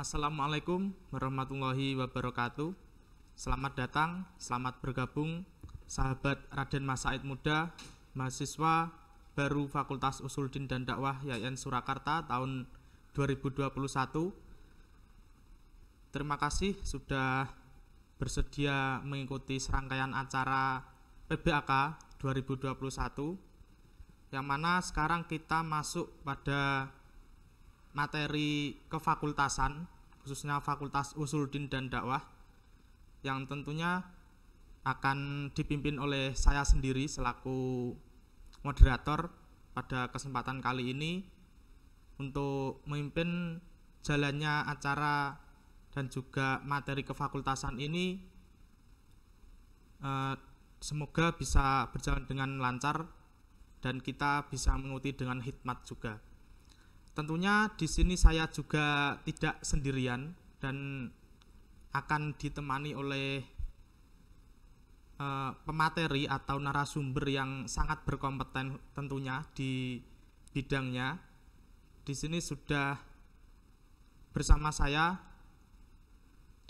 Assalamualaikum warahmatullahi wabarakatuh. Selamat datang, selamat bergabung sahabat Raden Mas Said Muda, mahasiswa baru Fakultas Din dan Dakwah Yayan Surakarta tahun 2021. Terima kasih sudah bersedia mengikuti serangkaian acara PBAK 2021 yang mana sekarang kita masuk pada materi kefakultasan khususnya Fakultas Usuluddin dan Dakwah yang tentunya akan dipimpin oleh saya sendiri selaku moderator pada kesempatan kali ini untuk memimpin jalannya acara dan juga materi kefakultasan ini eh, semoga bisa berjalan dengan lancar dan kita bisa mengikuti dengan hikmat juga. Tentunya di sini saya juga tidak sendirian dan akan ditemani oleh uh, pemateri atau narasumber yang sangat berkompeten tentunya di bidangnya. Di sini sudah bersama saya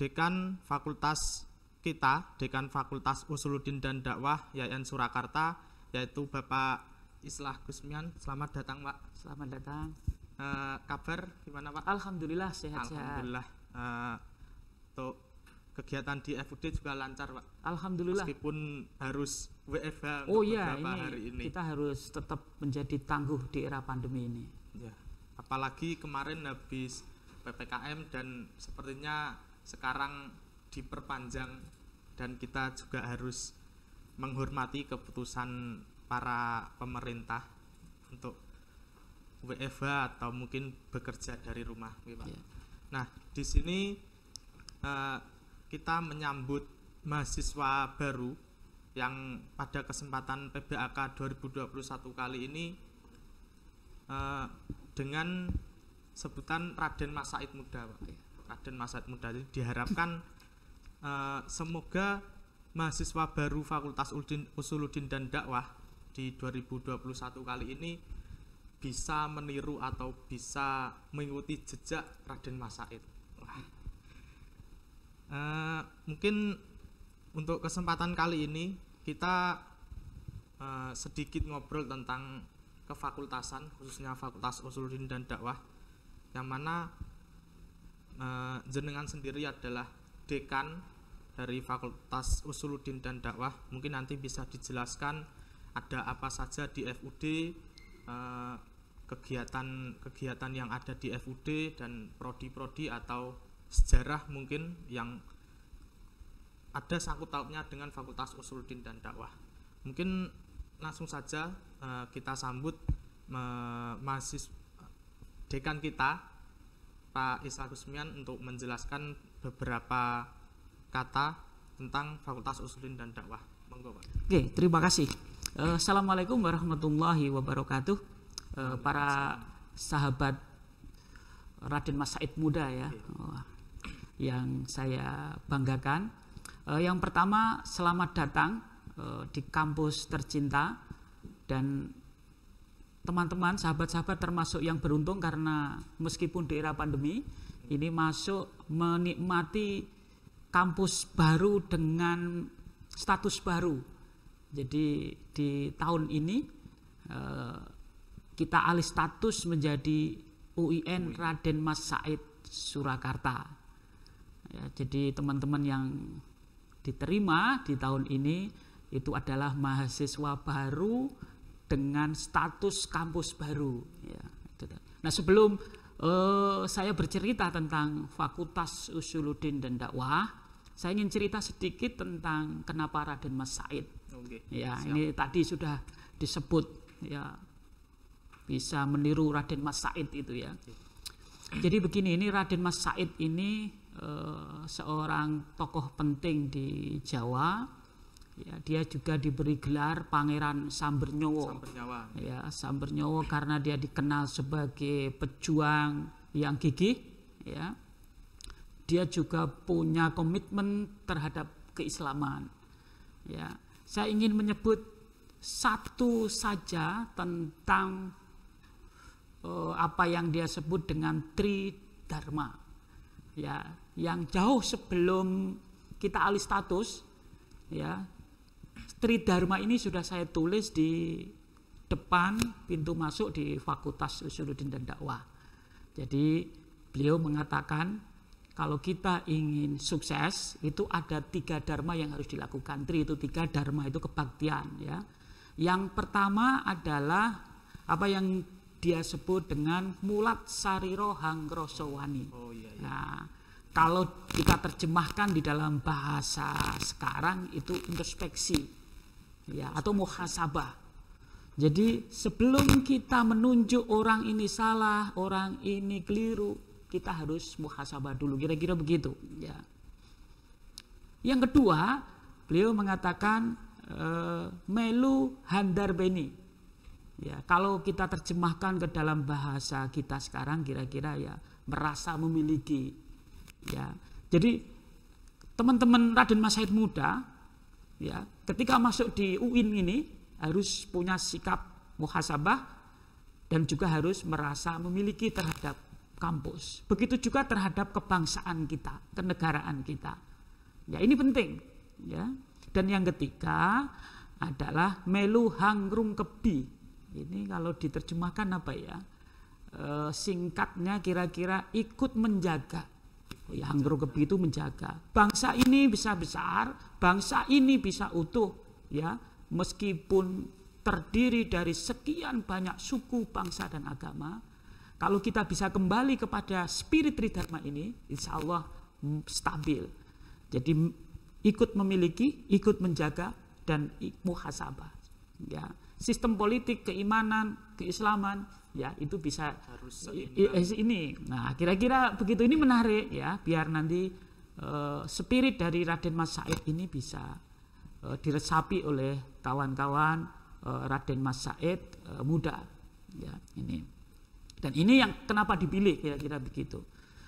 Dekan Fakultas kita, Dekan Fakultas Usuluddin dan Dakwah YN Surakarta, yaitu Bapak Islah Gusmian. Selamat datang, Pak. Selamat datang uh, kabar gimana Pak? Alhamdulillah sehat. Alhamdulillah. Uh, untuk kegiatan di FUD juga lancar Pak. Alhamdulillah. Meskipun harus WFH oh, iya, beberapa ini hari ini. Kita harus tetap menjadi tangguh di era pandemi ini. Ya. Apalagi kemarin habis PPKM dan sepertinya sekarang diperpanjang dan kita juga harus menghormati keputusan para pemerintah untuk WFH atau mungkin bekerja dari rumah, gitu. Pak. Yeah. Nah, di sini uh, kita menyambut mahasiswa baru yang pada kesempatan PBAK 2021 kali ini uh, dengan sebutan Raden Mas Said Muda, Pak. Iya. Raden Mas Said Muda. ini diharapkan uh, semoga mahasiswa baru Fakultas Usuluddin dan Dakwah di 2021 kali ini bisa meniru atau bisa mengikuti jejak Raden Mas Said. Uh, mungkin untuk kesempatan kali ini kita uh, sedikit ngobrol tentang kefakultasan khususnya Fakultas Usuluddin dan Dakwah yang mana uh, jenengan sendiri adalah dekan dari Fakultas Usuluddin dan Dakwah. Mungkin nanti bisa dijelaskan ada apa saja di FUD uh, kegiatan-kegiatan yang ada di FUD dan prodi-prodi atau sejarah mungkin yang ada sangkut pautnya dengan Fakultas Usuluddin dan Dakwah. Mungkin langsung saja uh, kita sambut uh, mahasiswa dekan kita Pak Isra Gusmian untuk menjelaskan beberapa kata tentang Fakultas Usuluddin dan Dakwah. Monggo Pak. Oke, terima kasih. Eh, Assalamualaikum warahmatullahi wabarakatuh uh, para sahabat Raden Mas Said muda ya iya. yang saya banggakan. Uh, yang pertama selamat datang uh, di kampus tercinta dan teman-teman sahabat-sahabat termasuk yang beruntung karena meskipun di era pandemi ini masuk menikmati kampus baru dengan status baru. Jadi di tahun ini kita alih status menjadi UIN Raden Mas Said Surakarta. Ya, jadi teman-teman yang diterima di tahun ini itu adalah mahasiswa baru dengan status kampus baru. Ya, Nah sebelum uh, saya bercerita tentang Fakultas Usuluddin dan Dakwah, saya ingin cerita sedikit tentang kenapa Raden Mas Said. Okay, ya siap. ini tadi sudah disebut ya bisa meniru Raden Mas Said itu ya. Jadi begini, ini Raden Mas Said ini eh, seorang tokoh penting di Jawa. Ya, dia juga diberi gelar Pangeran Sambernyowo. Sambernyawa. Ya, Sambernyowo karena dia dikenal sebagai pejuang yang gigih, ya. Dia juga punya komitmen terhadap keislaman. Ya. Saya ingin menyebut satu saja tentang Eh, apa yang dia sebut dengan tri dharma. Ya, yang jauh sebelum kita alih status ya. Tri dharma ini sudah saya tulis di depan pintu masuk di Fakultas Usuluddin dan Dakwah. Jadi beliau mengatakan kalau kita ingin sukses itu ada tiga dharma yang harus dilakukan. Tri itu tiga dharma itu kebaktian ya. Yang pertama adalah apa yang dia sebut dengan mulat sariro hangrosowani. Oh, iya, iya. Nah, kalau kita terjemahkan di dalam bahasa sekarang itu introspeksi ya atau muhasabah. Jadi sebelum kita menunjuk orang ini salah, orang ini keliru, kita harus muhasabah dulu. Kira-kira begitu, ya. Yang kedua, beliau mengatakan e, melu handar beni. Ya, kalau kita terjemahkan ke dalam bahasa kita sekarang kira-kira ya merasa memiliki. Ya. Jadi teman-teman Raden Mas Said muda ya, ketika masuk di UIN ini harus punya sikap muhasabah dan juga harus merasa memiliki terhadap kampus. Begitu juga terhadap kebangsaan kita, kenegaraan kita. Ya, ini penting, ya. Dan yang ketiga adalah melu hangrung kebi ini kalau diterjemahkan apa ya e, singkatnya kira-kira ikut menjaga oh ya itu menjaga bangsa ini bisa besar bangsa ini bisa utuh ya meskipun terdiri dari sekian banyak suku bangsa dan agama kalau kita bisa kembali kepada spirit Tridharma ini insya Allah stabil jadi ikut memiliki ikut menjaga dan muhasabah ya sistem politik, keimanan, keislaman, ya itu bisa harus eh, ini. Nah, kira-kira begitu ini menarik ya, biar nanti uh, spirit dari Raden Mas Said ini bisa uh, diresapi oleh kawan-kawan uh, Raden Mas Said uh, muda. Ya, ini. Dan ini yang kenapa dipilih kira-kira begitu.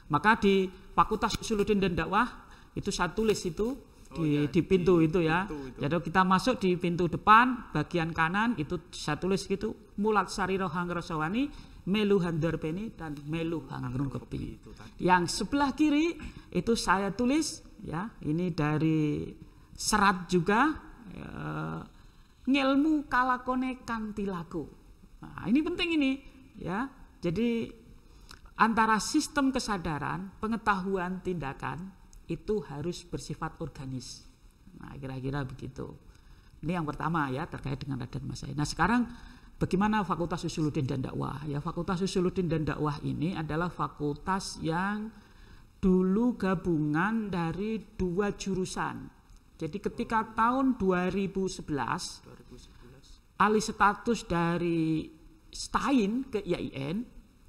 Maka di Fakultas Usuluddin dan Dakwah itu satu tulis itu Oh, di, iya. ya, di pintu di, itu ya. Pintu itu. Jadi kita masuk di pintu depan bagian kanan itu saya tulis gitu mulat sariro rosawani melu handarpeni dan melu hangrung kepi. Yang sebelah kiri itu saya tulis ya ini dari serat juga e, ya, ngelmu kalakone kantilaku. Nah, ini penting ini ya. Jadi antara sistem kesadaran, pengetahuan, tindakan itu harus bersifat organis. Nah, kira-kira begitu. Ini yang pertama ya terkait dengan Raden Masai. Nah, sekarang bagaimana Fakultas Usuluddin dan Dakwah? Ya, Fakultas Usuluddin dan Dakwah ini adalah fakultas yang dulu gabungan dari dua jurusan. Jadi ketika tahun 2011, 2011. alih status dari STAIN ke IAIN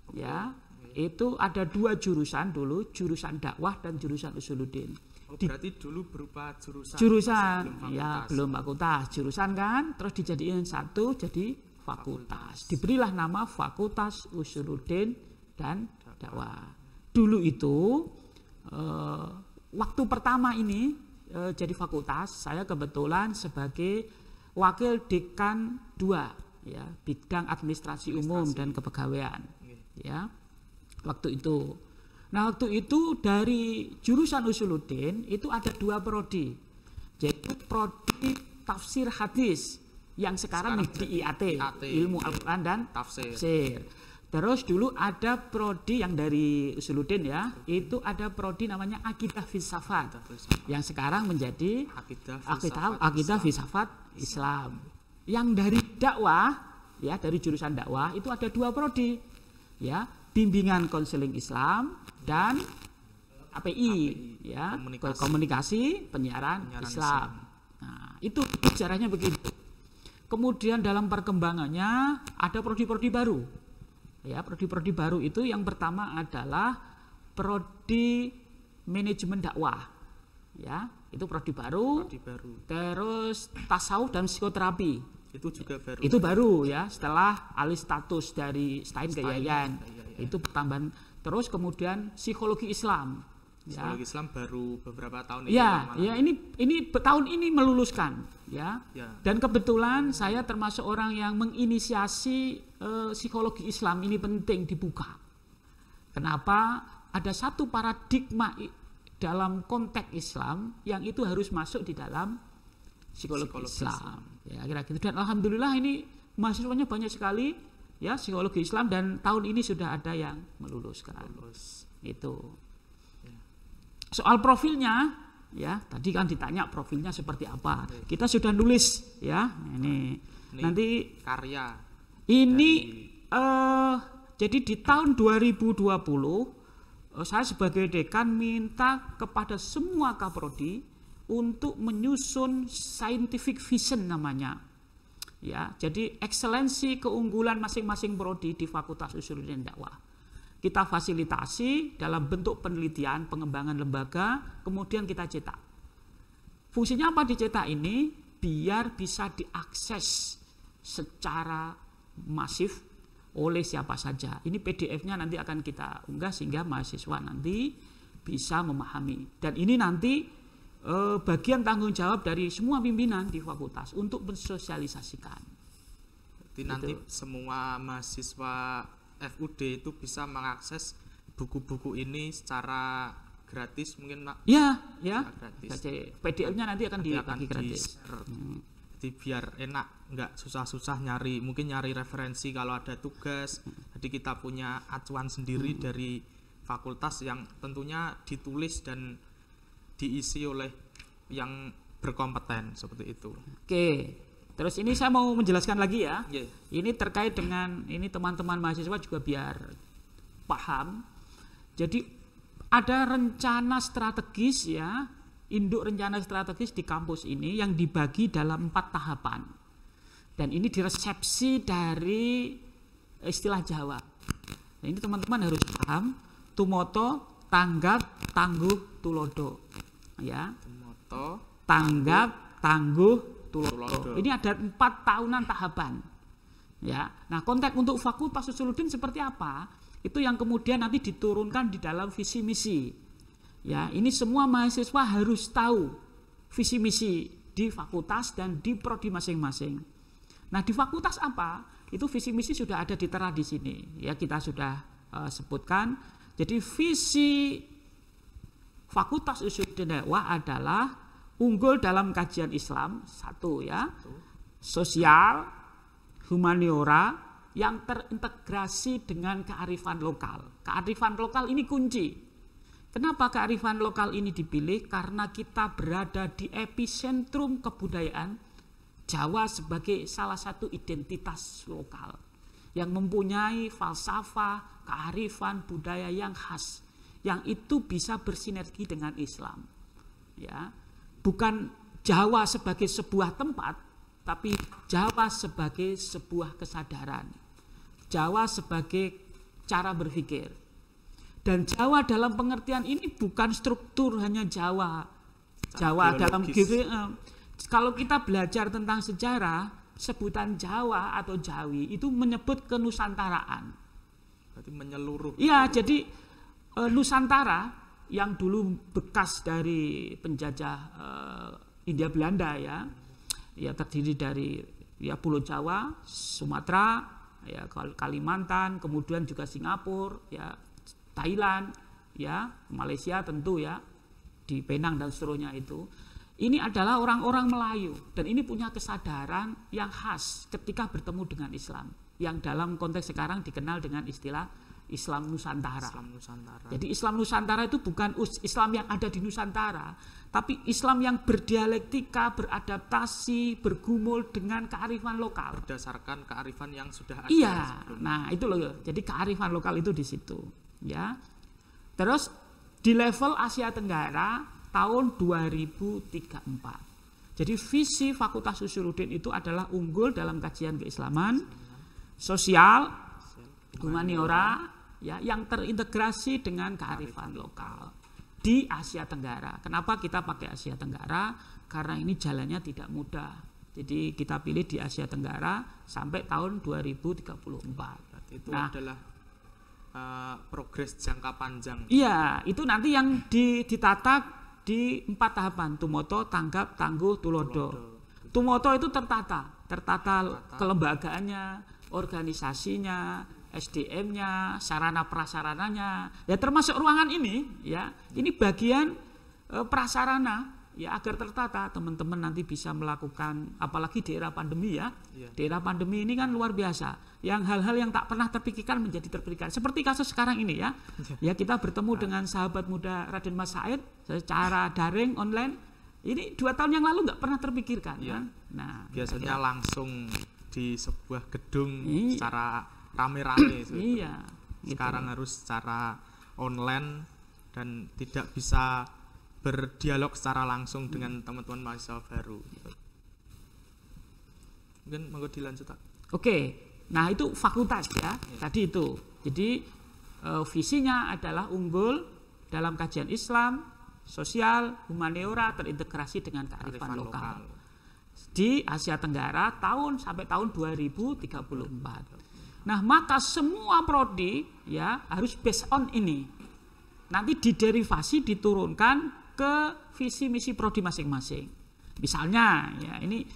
okay. ya itu ada dua jurusan dulu, jurusan dakwah dan jurusan usuluddin. Oh, berarti dulu berupa jurusan. Jurusan, belum ya belum fakultas, jurusan kan, terus dijadikan satu jadi fakultas. fakultas. Diberilah nama fakultas usuluddin dan dakwah. Dulu itu uh, waktu pertama ini uh, jadi fakultas, saya kebetulan sebagai wakil dekan dua ya bidang administrasi, administrasi. umum dan kepegawaian ya waktu itu. Nah waktu itu dari jurusan Usuluddin itu ada dua prodi, yaitu prodi tafsir hadis yang sekarang, sekarang di IAT, IAT ilmu Al-Quran dan tafsir. tafsir. Terus dulu ada prodi yang dari Usuluddin ya, itu ada prodi namanya akidah filsafat, yang sekarang menjadi akidah filsafat, akidah filsafat Islam. Islam. Yang dari dakwah ya dari jurusan dakwah itu ada dua prodi ya bimbingan konseling Islam dan API, API ya komunikasi, komunikasi penyiaran, penyiaran Islam. Islam. Nah, itu sejarahnya begitu. Kemudian dalam perkembangannya ada prodi-prodi baru. Ya, prodi-prodi baru itu yang pertama adalah prodi manajemen dakwah. Ya, itu prodi baru. Prodi baru. Terus tasawuf dan psikoterapi. Itu juga baru. Itu baru ya, setelah alih status dari Stein, Stein ke Yayan. Ke Yayan itu pertambahan terus kemudian psikologi Islam ya. psikologi ya. Islam baru beberapa tahun ini ya ya ini ini tahun ini meluluskan ya, ya. dan kebetulan saya termasuk orang yang menginisiasi eh, psikologi Islam ini penting dibuka kenapa ada satu paradigma dalam konteks Islam yang itu harus masuk di dalam psikologi, psikologi Islam. Islam ya kira-kira gitu. dan alhamdulillah ini mahasiswanya banyak sekali ya psikologi Islam dan tahun ini sudah ada yang meluluskan Lulus. itu ya. soal profilnya ya tadi kan ditanya profilnya seperti apa kita sudah nulis ya ini, ini nanti karya ini uh, jadi di tahun 2020 uh, eh, saya sebagai dekan minta kepada semua kaprodi untuk menyusun scientific vision namanya Ya, jadi ekselensi keunggulan masing-masing prodi di Fakultas Usul dan Dakwah. Kita fasilitasi dalam bentuk penelitian, pengembangan lembaga, kemudian kita cetak. Fungsinya apa dicetak ini? Biar bisa diakses secara masif oleh siapa saja. Ini PDF-nya nanti akan kita unggah sehingga mahasiswa nanti bisa memahami. Dan ini nanti Eh, bagian tanggung jawab dari semua pimpinan di fakultas untuk mensosialisasikan. Jadi gitu. nanti semua mahasiswa FUD itu bisa mengakses buku-buku ini secara gratis mungkin mak? ya ya gratis PDF-nya nanti akan dibagi gratis hmm. jadi biar enak nggak susah-susah nyari mungkin nyari referensi kalau ada tugas jadi kita punya acuan sendiri hmm. dari fakultas yang tentunya ditulis dan diisi oleh yang berkompeten seperti itu. Oke. Terus ini saya mau menjelaskan lagi ya. Yeah. Ini terkait dengan ini teman-teman mahasiswa juga biar paham. Jadi ada rencana strategis ya, induk rencana strategis di kampus ini yang dibagi dalam empat tahapan. Dan ini diresepsi dari istilah Jawa. Nah, ini teman-teman harus paham, tumoto, tanggap, tangguh, tulodo ya tumoto tanggap tangguh tuloto ini ada empat tahunan tahapan ya nah konteks untuk fakultas usuludin seperti apa itu yang kemudian nanti diturunkan di dalam visi misi ya ini semua mahasiswa harus tahu visi misi di fakultas dan di prodi masing-masing nah di fakultas apa itu visi misi sudah ada di ditera di sini ya kita sudah uh, sebutkan jadi visi fakultas usul dakwah adalah unggul dalam kajian Islam satu ya sosial humaniora yang terintegrasi dengan kearifan lokal kearifan lokal ini kunci kenapa kearifan lokal ini dipilih karena kita berada di epicentrum kebudayaan Jawa sebagai salah satu identitas lokal yang mempunyai falsafah kearifan budaya yang khas yang itu bisa bersinergi dengan Islam. Ya, bukan Jawa sebagai sebuah tempat, tapi Jawa sebagai sebuah kesadaran. Jawa sebagai cara berpikir. Dan Jawa dalam pengertian ini bukan struktur hanya Jawa. Jawa dalam gitu eh, kalau kita belajar tentang sejarah, sebutan Jawa atau Jawi itu menyebut kenusantaraan. Berarti menyeluruh. Iya, jadi e, Nusantara yang dulu bekas dari penjajah e, India Belanda ya, ya terdiri dari ya Pulau Jawa, Sumatera, ya Kalimantan, kemudian juga Singapura, ya Thailand, ya Malaysia tentu ya di Penang dan seterusnya itu. Ini adalah orang-orang Melayu dan ini punya kesadaran yang khas ketika bertemu dengan Islam yang dalam konteks sekarang dikenal dengan istilah Islam Nusantara. Islam Nusantara. Jadi Islam Nusantara itu bukan Islam yang ada di Nusantara, tapi Islam yang berdialektika, beradaptasi, bergumul dengan kearifan lokal. Berdasarkan kearifan yang sudah ada. Iya. Sebelumnya. Nah, itu loh. Jadi kearifan lokal itu di situ, ya. Terus di level Asia Tenggara tahun 2034. Jadi visi Fakultas Usuluddin itu adalah unggul dalam kajian keislaman, sosial, humaniora, ya yang terintegrasi dengan kearifan lokal di Asia Tenggara. Kenapa kita pakai Asia Tenggara? Karena ini jalannya tidak mudah. Jadi kita pilih di Asia Tenggara sampai tahun 2034. Itu nah, adalah uh, progres jangka panjang. Iya, itu nanti yang di, ditata di empat tahapan tumoto, tanggap, tangguh, tulodo. Tumoto itu tertata, tertata kelembagaannya, organisasinya, SDM-nya, sarana prasarananya, ya termasuk ruangan ini, ya ini bagian e, prasarana ya agar tertata teman-teman nanti bisa melakukan apalagi di era pandemi ya, ya. di era pandemi ini kan luar biasa yang hal-hal yang tak pernah terpikirkan menjadi terpikirkan seperti kasus sekarang ini ya iya. ya kita bertemu nah. dengan sahabat muda Raden Mas Said secara daring online ini dua tahun yang lalu nggak pernah terpikirkan ya. kan nah biasanya ya. langsung di sebuah gedung ini. secara rame-rame gitu. iya gitu. sekarang gitu. harus secara online dan tidak bisa berdialog secara langsung hmm. dengan teman-teman mahasiswa baru gitu. mungkin monggo dilanjut oke okay. nah itu fakultas ya yeah. tadi itu jadi uh, visinya adalah unggul dalam kajian Islam sosial humaniora terintegrasi dengan kearifan, kearifan lokal. lokal di Asia Tenggara tahun sampai tahun 2034 Nah, maka semua prodi ya harus based on ini. Nanti diderivasi diturunkan ke visi misi prodi masing-masing. Misalnya ya ini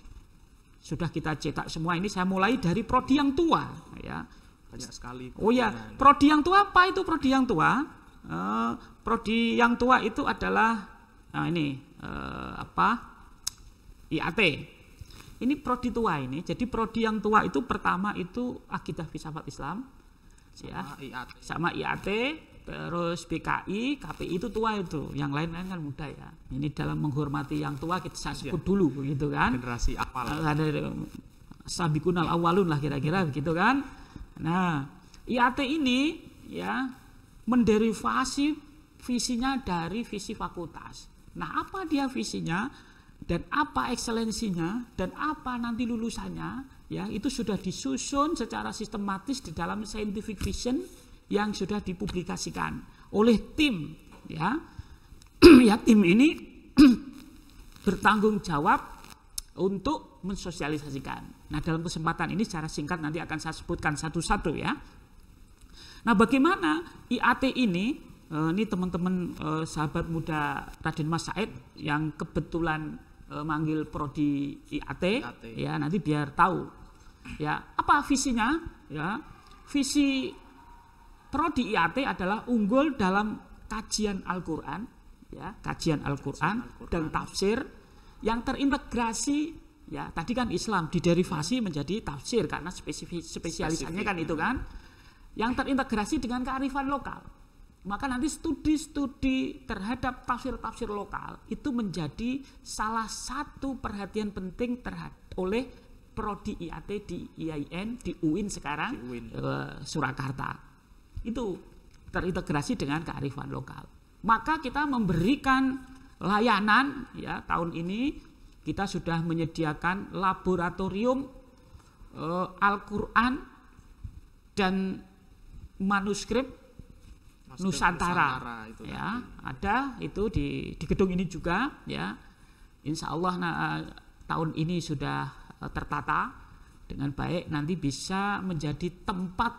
sudah kita cetak semua ini saya mulai dari prodi yang tua ya. Banyak sekali. Oh ya, prodi yang tua apa itu prodi yang tua? Uh, prodi yang tua itu adalah nah ini uh, apa? IAT ini prodi tua ini. Jadi prodi yang tua itu pertama itu akidah filsafat Islam, ya. sama ya, IAT. sama IAT, terus BKI, KPI itu tua itu. Yang lain-lain kan muda ya. Ini dalam menghormati yang tua kita saya sebut dulu gitu kan. Generasi Sabi eh, eh, Sabikunal awalun lah kira-kira gitu kan. Nah, IAT ini ya menderivasi visinya dari visi fakultas. Nah, apa dia visinya? dan apa ekselensinya dan apa nanti lulusannya ya itu sudah disusun secara sistematis di dalam scientific vision yang sudah dipublikasikan oleh tim ya ya tim ini bertanggung jawab untuk mensosialisasikan. Nah, dalam kesempatan ini secara singkat nanti akan saya sebutkan satu-satu ya. Nah, bagaimana IAT ini eh, ini teman-teman eh, sahabat muda Raden Mas Said yang kebetulan uh, manggil prodi IAT, IAT ya nanti biar tahu ya apa visinya ya visi prodi IAT adalah unggul dalam kajian Al-Qur'an ya kajian Al-Qur'an Al dan tafsir yang terintegrasi ya tadi kan Islam diderivasi ya. menjadi tafsir karena spesifik spesialisannya kan ya. itu kan yang terintegrasi dengan kearifan lokal maka nanti studi-studi terhadap tafsir-tafsir lokal itu menjadi salah satu perhatian penting terhadap oleh prodi IAT di IAIN di UIN sekarang di UIN. Uh, eh, Surakarta itu terintegrasi dengan kearifan lokal maka kita memberikan layanan ya tahun ini kita sudah menyediakan laboratorium uh, Al-Qur'an dan manuskrip Nusantara, Nusantara itu ya ada itu di di gedung ini juga ya Insya Allah nah, eh, tahun ini sudah eh, tertata dengan baik nanti bisa menjadi tempat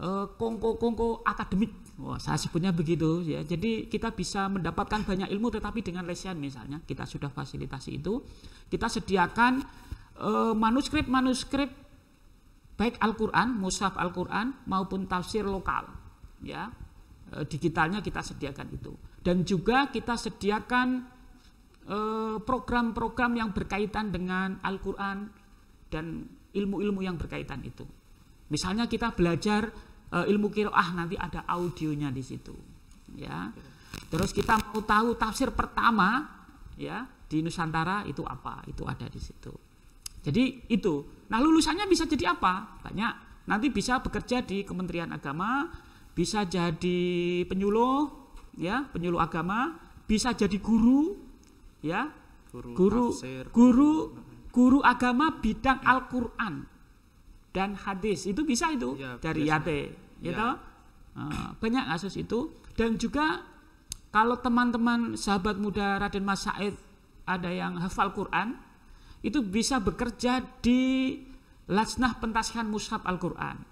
eh, kongko-kongko uh, akademik Wah, saya sebutnya begitu ya. Jadi kita bisa mendapatkan banyak ilmu tetapi dengan lesian misalnya kita sudah fasilitasi itu, kita sediakan manuskrip-manuskrip uh, baik Al-Qur'an, mushaf Al-Qur'an maupun tafsir lokal ya. Eh, digitalnya kita sediakan itu. Dan juga kita sediakan eh, program-program yang berkaitan dengan Al-Quran dan ilmu-ilmu yang berkaitan itu. Misalnya kita belajar eh, ilmu kiroah nanti ada audionya di situ, ya. Terus kita mau tahu tafsir pertama, ya di Nusantara itu apa? Itu ada di situ. Jadi itu. Nah lulusannya bisa jadi apa? Banyak. Nanti bisa bekerja di Kementerian Agama, bisa jadi penyuluh, ya, penyuluh agama, bisa jadi guru, ya, guru, guru, tafsir, guru, mm-hmm. guru agama bidang ya. Al-Quran dan hadis itu bisa itu ya, dari Yate, ya. gitu. banyak kasus itu dan juga kalau teman-teman sahabat muda Raden Mas Said ada yang hafal Quran itu bisa bekerja di Lasnah Pentaskan Mushaf Al-Quran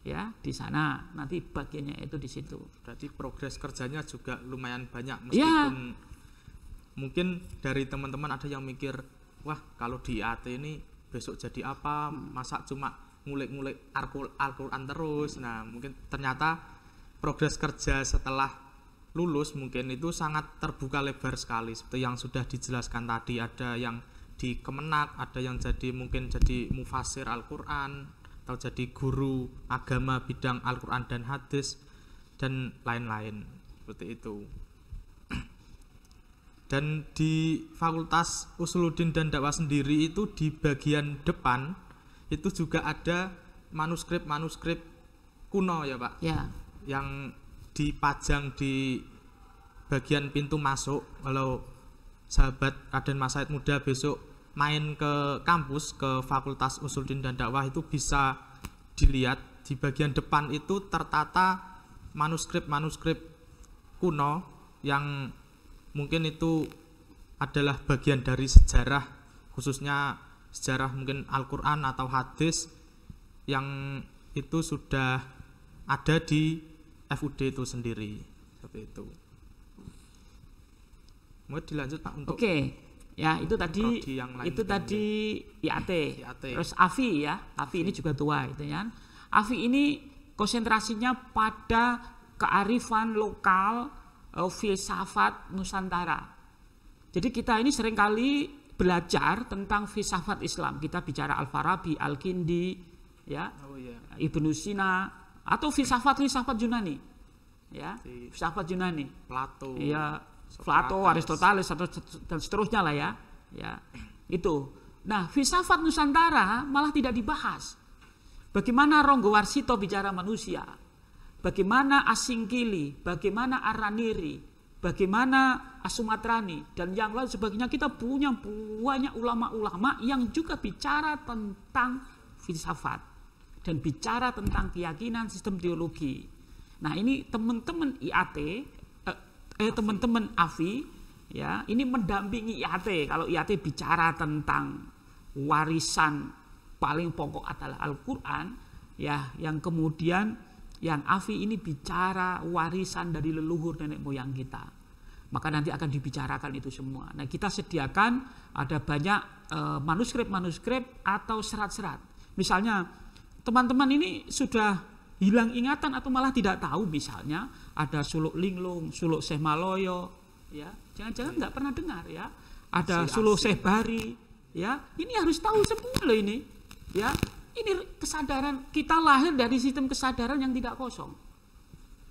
ya di sana nanti bagiannya itu di situ. Jadi progres kerjanya juga lumayan banyak iya. meskipun ya. mungkin dari teman-teman ada yang mikir wah kalau di AT ini besok jadi apa Masak masa cuma ngulik-ngulik Al-Quran terus. Nah mungkin ternyata progres kerja setelah lulus mungkin itu sangat terbuka lebar sekali seperti yang sudah dijelaskan tadi ada yang di Kemenak ada yang jadi mungkin jadi mufasir Al-Qur'an atau jadi guru agama bidang Al-Quran dan hadis dan lain-lain seperti itu dan di Fakultas Usuluddin dan Dakwah sendiri itu di bagian depan itu juga ada manuskrip-manuskrip kuno ya Pak ya. yang dipajang di bagian pintu masuk kalau sahabat Raden Mas Said Muda besok main ke kampus ke Fakultas Usuluddin dan Dakwah itu bisa dilihat di bagian depan itu tertata manuskrip-manuskrip kuno yang mungkin itu adalah bagian dari sejarah khususnya sejarah mungkin Al-Qur'an atau hadis yang itu sudah ada di FUD itu sendiri seperti itu. Mau dilanjut Pak untuk Oke. Okay ya itu tadi yang lain itu gitu ya. tadi IAT. IAT terus AFI ya AFI ini juga tua itu ya AFI ini konsentrasinya pada kearifan lokal uh, filsafat Nusantara jadi kita ini seringkali belajar tentang filsafat Islam kita bicara Al Farabi Al Kindi ya oh, yeah. Ibnu Sina atau filsafat filsafat Yunani ya filsafat Yunani Plato ya Plato, Aristoteles atau dan seterusnya lah ya. Ya, itu. Nah, filsafat Nusantara malah tidak dibahas. Bagaimana Ronggo Warsito bicara manusia? Bagaimana Asingkili, bagaimana Araniri, bagaimana Asumatrani dan yang lain sebagainya kita punya banyak ulama-ulama yang juga bicara tentang filsafat dan bicara tentang keyakinan sistem teologi. Nah, ini teman-teman IAT eh teman-teman Afi ya ini mendampingi IAT kalau IAT bicara tentang warisan paling pokok adalah Al-Qur'an ya yang kemudian yang Afi ini bicara warisan dari leluhur nenek moyang kita maka nanti akan dibicarakan itu semua. Nah, kita sediakan ada banyak eh, manuskrip-manuskrip atau serat-serat. Misalnya, teman-teman ini sudah hilang ingatan atau malah tidak tahu misalnya ada suluk linglung, suluk seh Maloyo, ya. Jangan-jangan nggak pernah dengar ya. Ada suluk seh Bari, ya. Ini harus tahu semua loh ini. Ya. Ini kesadaran kita lahir dari sistem kesadaran yang tidak kosong.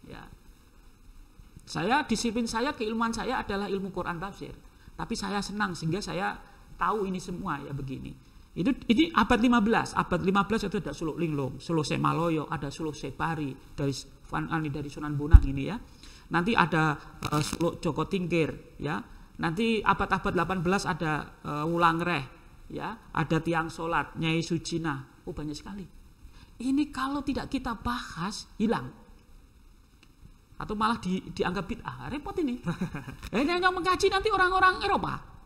Ya. Saya disiplin saya keilmuan saya adalah ilmu Quran tafsir. Tapi saya senang sehingga saya tahu ini semua ya begini. Itu ini abad 15. Abad 15 itu ada Suluk Linglung, Suluk Semaloyo, ada Suluk Separi dari dari Sunan bunang ini ya. Nanti ada uh, Suluk Joko Tingkir ya. Nanti abad-abad 18 ada uh, Wulangreh ya, ada Tiang Solat, Nyai Sujina. Oh banyak sekali. Ini kalau tidak kita bahas hilang atau malah di, dianggap bid'ah repot ini. ini hanya mengkaji nanti orang-orang Eropa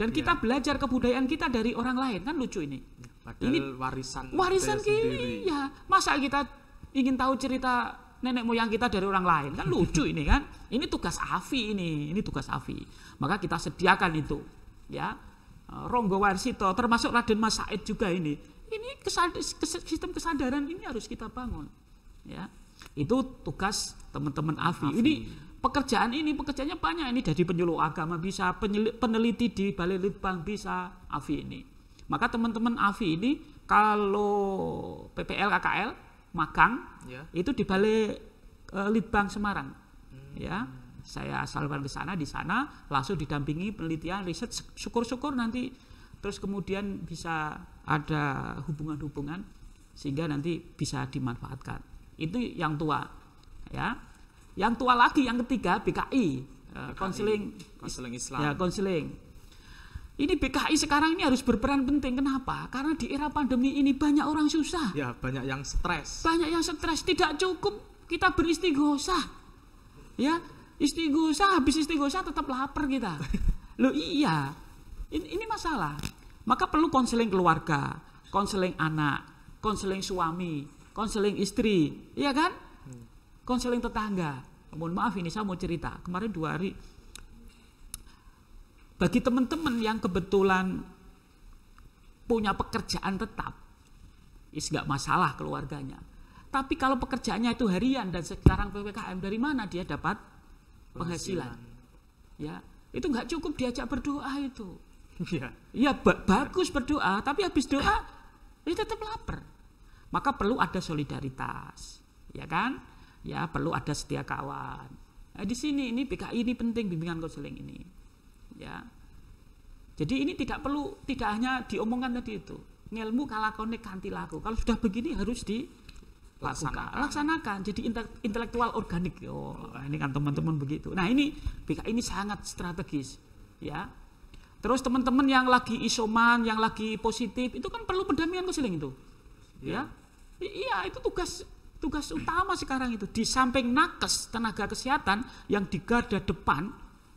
dan iya. kita ya. belajar kebudayaan kita dari orang lain kan lucu ini. Iya, padahal ini warisan warisan kita ya. Masa kita ingin tahu cerita nenek moyang kita dari orang lain kan lucu ini kan. Ini tugas Afi ini, ini tugas Afi. Maka kita sediakan itu ya. Eh, Ronggo Warsito termasuk Raden Mas Said juga ini. Ini kesad sistem kesadaran ini harus kita bangun ya. Itu tugas teman-teman Afi. Afi. Ini pekerjaan ini pekerjaannya banyak ini dari penyuluh agama bisa peneliti di balai litbang bisa afi ini maka teman-teman afi ini kalau PPL KKL magang ya. itu di balai uh, litbang Semarang hmm. ya saya asal ke sana di sana langsung didampingi penelitian riset syukur-syukur nanti terus kemudian bisa ada hubungan-hubungan sehingga nanti bisa dimanfaatkan itu yang tua ya yang tua lagi yang ketiga BKI, eh, konseling konseling Islam. Ya, konseling. Ini BKI sekarang ini harus berperan penting. Kenapa? Karena di era pandemi ini banyak orang susah. Ya, banyak yang stres. Banyak yang stres. Tidak cukup kita beristighosa Ya, istighosa habis istighosa tetap lapar kita. Loh iya. Ini, ini masalah. Maka perlu konseling keluarga, konseling anak, konseling suami, konseling istri, iya kan? konseling tetangga. Mohon maaf ini saya mau cerita. Kemarin dua hari bagi teman-teman yang kebetulan punya pekerjaan tetap, is gak masalah keluarganya. Tapi kalau pekerjaannya itu harian dan sekarang ppkm dari mana dia dapat penghasilan? penghasilan. Ya, itu nggak cukup diajak berdoa itu. Ya. Iya. Ya, bagus berdoa, tapi habis doa dia ya tetap lapar. Maka perlu ada solidaritas, ya kan? ya perlu ada setia kawan nah, di sini ini PKI ini penting bimbingan konseling ini ya jadi ini tidak perlu tidak hanya diomongkan tadi itu ngelmu kalakone kanti laku kalau sudah begini harus di laksanakan. laksanakan jadi intelektual organik oh ini kan teman-teman ya. begitu nah ini PKI ini sangat strategis ya terus teman-teman yang lagi isoman yang lagi positif itu kan perlu pendampingan konseling itu iya. ya, ya? iya itu tugas Tugas utama sekarang itu di samping nakes tenaga kesehatan yang di garda depan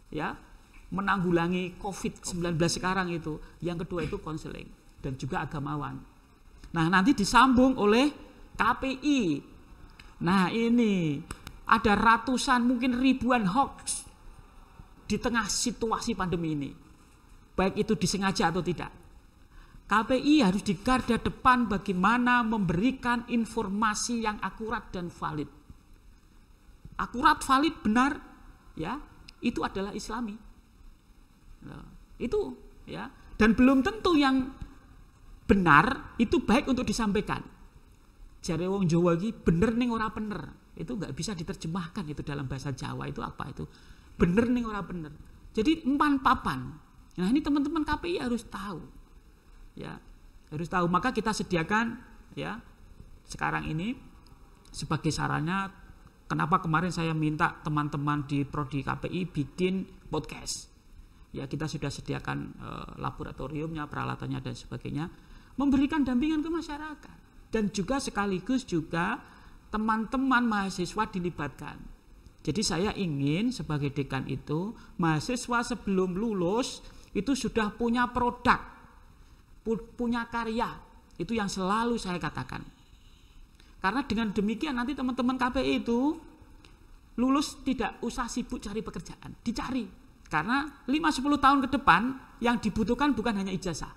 ya menanggulangi COVID-19 sekarang itu. Yang kedua itu konseling dan juga agamawan. Nah, nanti disambung oleh KPI. Nah, ini ada ratusan mungkin ribuan hoax di tengah situasi pandemi ini. Baik itu disengaja atau tidak. KPI harus di garda depan bagaimana memberikan informasi yang akurat dan valid. Akurat, valid, benar, ya itu adalah Islami. itu ya dan belum tentu yang benar itu baik untuk disampaikan. Jare wong Jawa iki bener ning ora bener. Itu nggak bisa diterjemahkan itu dalam bahasa Jawa itu apa itu. Bener ning ora bener. Jadi empan papan. Nah ini teman-teman KPI harus tahu ya harus tahu maka kita sediakan ya sekarang ini sebagai sarannya kenapa kemarin saya minta teman-teman di prodi KPI bikin podcast ya kita sudah sediakan e, laboratoriumnya peralatannya dan sebagainya memberikan dampingan ke masyarakat dan juga sekaligus juga teman-teman mahasiswa dilibatkan jadi saya ingin sebagai dekan itu mahasiswa sebelum lulus itu sudah punya produk punya karya. Itu yang selalu saya katakan. Karena dengan demikian nanti teman-teman KPI itu lulus tidak usah sibuk cari pekerjaan, dicari. Karena 5-10 tahun ke depan yang dibutuhkan bukan hanya ijazah,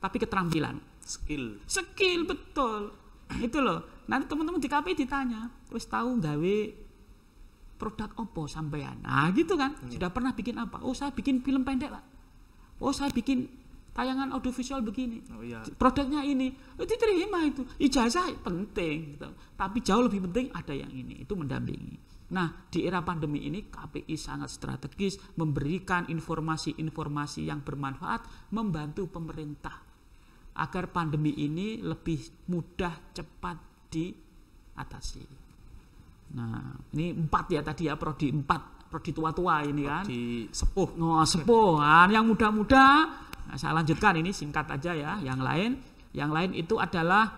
tapi keterampilan. Skill. Skill, betul. Itu loh. Nanti teman-teman di KPI ditanya, wis tahu gawe produk opo sampean. Nah, gitu kan. Hmm. Sudah pernah bikin apa? Oh, saya bikin film pendek, lah Oh, saya bikin tayangan audiovisual begini, oh, iya. produknya ini, oh, itu terima itu ijazah penting, gitu. tapi jauh lebih penting ada yang ini, itu mendampingi. Nah di era pandemi ini KPI sangat strategis memberikan informasi-informasi yang bermanfaat, membantu pemerintah agar pandemi ini lebih mudah cepat diatasi. Nah ini empat ya tadi ya prodi empat prodi tua-tua ini prodi kan. Sepuh. Oh, sepuh kan. Yang muda-muda saya lanjutkan ini singkat aja ya. Yang lain, yang lain itu adalah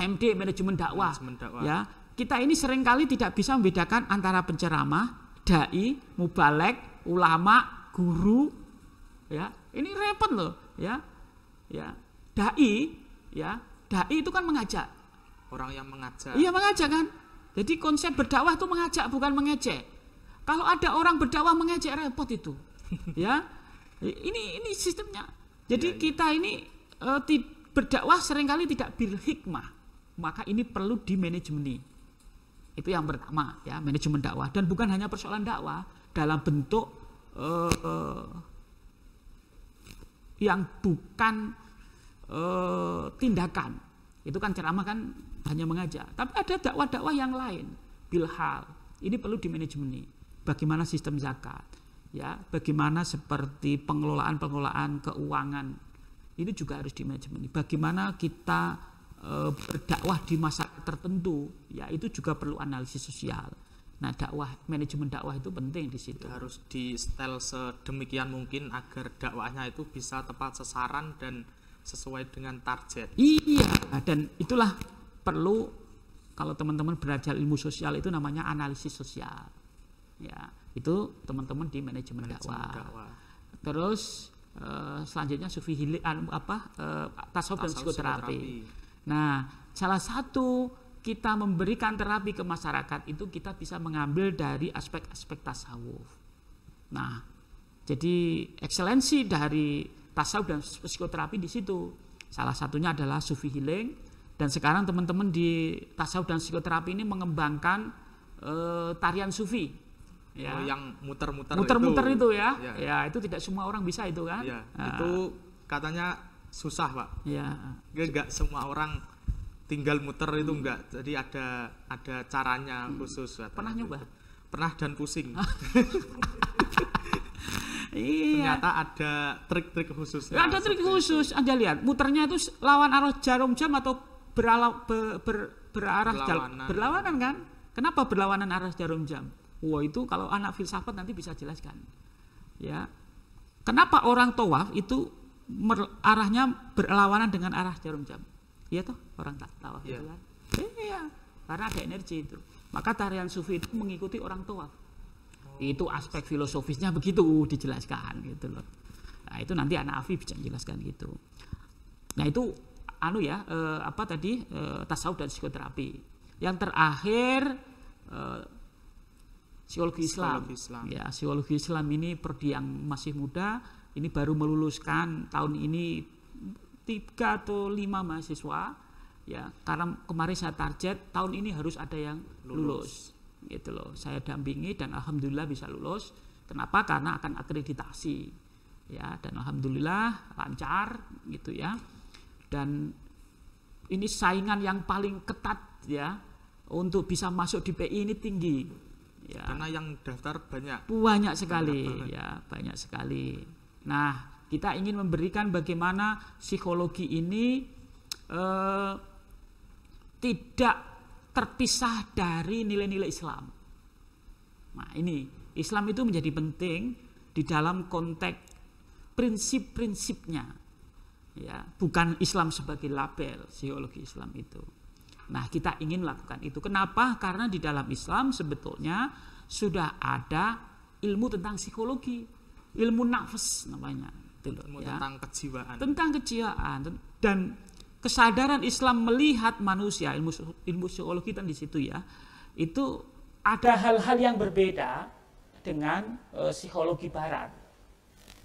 MD manajemen dakwah. Manajemen dakwah. Ya, kita ini seringkali tidak bisa membedakan antara penceramah, dai, mubalek, ulama, guru. Ya, ini repot loh. Ya, ya, dai, ya, dai itu kan mengajak. Orang yang mengajak. Iya mengajak kan. Jadi konsep berdakwah itu mengajak bukan mengejek. Kalau ada orang berdakwah mengejek repot itu. ya, ini ini sistemnya jadi ya, ya. kita ini uh, ti, berdakwah seringkali tidak bil hikmah maka ini perlu di manajemen itu yang pertama ya manajemen dakwah dan bukan hanya persoalan dakwah dalam bentuk uh, uh, yang bukan uh, tindakan itu kan ceramah kan hanya mengajar tapi ada dakwah-dakwah yang lain bilhal ini perlu di manajemen bagaimana sistem zakat ya bagaimana seperti pengelolaan pengelolaan keuangan ini juga harus di manajemen. bagaimana kita e, berdakwah di masa tertentu ya itu juga perlu analisis sosial nah dakwah manajemen dakwah itu penting di situ harus di setel sedemikian mungkin agar dakwahnya itu bisa tepat sasaran dan sesuai dengan target iya nah, dan itulah perlu kalau teman-teman belajar ilmu sosial itu namanya analisis sosial ya itu teman-teman di manajemen dakwah. Terus uh, selanjutnya sufi hilir anu, apa uh, tasawuf dan psikoterapi. Nah, salah satu kita memberikan terapi ke masyarakat itu kita bisa mengambil dari aspek-aspek tasawuf. Nah, jadi ekselensi dari tasawuf dan psikoterapi di situ. Salah satunya adalah sufi healing dan sekarang teman-teman di tasawuf dan psikoterapi ini mengembangkan e, tarian sufi ya. Oh, yang muter-muter itu muter-muter itu. itu ya. ya ya itu tidak semua orang bisa itu kan ya. Nah. itu katanya susah pak Iya. Enggak semua orang tinggal muter itu hmm. enggak jadi ada ada caranya hmm. khusus katanya. pernah nyoba pernah dan pusing ah. Iya. Ternyata ada trik-trik khusus. Ada nah, trik khusus. Itu. Anda lihat, muternya itu lawan arah jarum jam atau berala, ber, ber, berarah berlawanan. Jal, berlawanan kan? Kenapa berlawanan arah jarum jam? Wah itu kalau anak filsafat nanti bisa jelaskan. Ya, kenapa orang tawaf itu arahnya berlawanan dengan arah jarum jam? Iya toh orang tak tawaf yeah. itu kan? Iya, karena ada energi itu. Maka tarian sufi itu mengikuti orang tawaf. Oh. Itu aspek filosofisnya begitu uh, dijelaskan gitu loh. Nah itu nanti anak Afif bisa jelaskan gitu. Nah itu anu ya eh, apa tadi eh, tasawuf dan psikoterapi. Yang terakhir eh, psikologi Islam. psikologi Islam. Ya, psikologi Islam ini perdi yang masih muda, ini baru meluluskan tahun ini tiga atau lima mahasiswa. Ya, karena kemarin saya target tahun ini harus ada yang lulus. lulus. Gitu loh. Saya dampingi dan alhamdulillah bisa lulus. Kenapa? Karena akan akreditasi. Ya, dan alhamdulillah lancar gitu ya. Dan ini saingan yang paling ketat ya untuk bisa masuk di PI ini tinggi ya. karena yang daftar banyak banyak sekali banyak ya banyak sekali nah kita ingin memberikan bagaimana psikologi ini eh, tidak terpisah dari nilai-nilai Islam nah ini Islam itu menjadi penting di dalam konteks prinsip-prinsipnya ya bukan Islam sebagai label psikologi Islam itu Nah, kita ingin lakukan itu. Kenapa? Karena di dalam Islam sebetulnya sudah ada ilmu tentang psikologi, ilmu nafas namanya. Itu loh, ilmu ya. tentang kejiwaan. Tentang kejiwaan dan kesadaran Islam melihat manusia, ilmu ilmu psikologi kan di situ ya. Itu ada hal-hal yang berbeda dengan e, psikologi barat.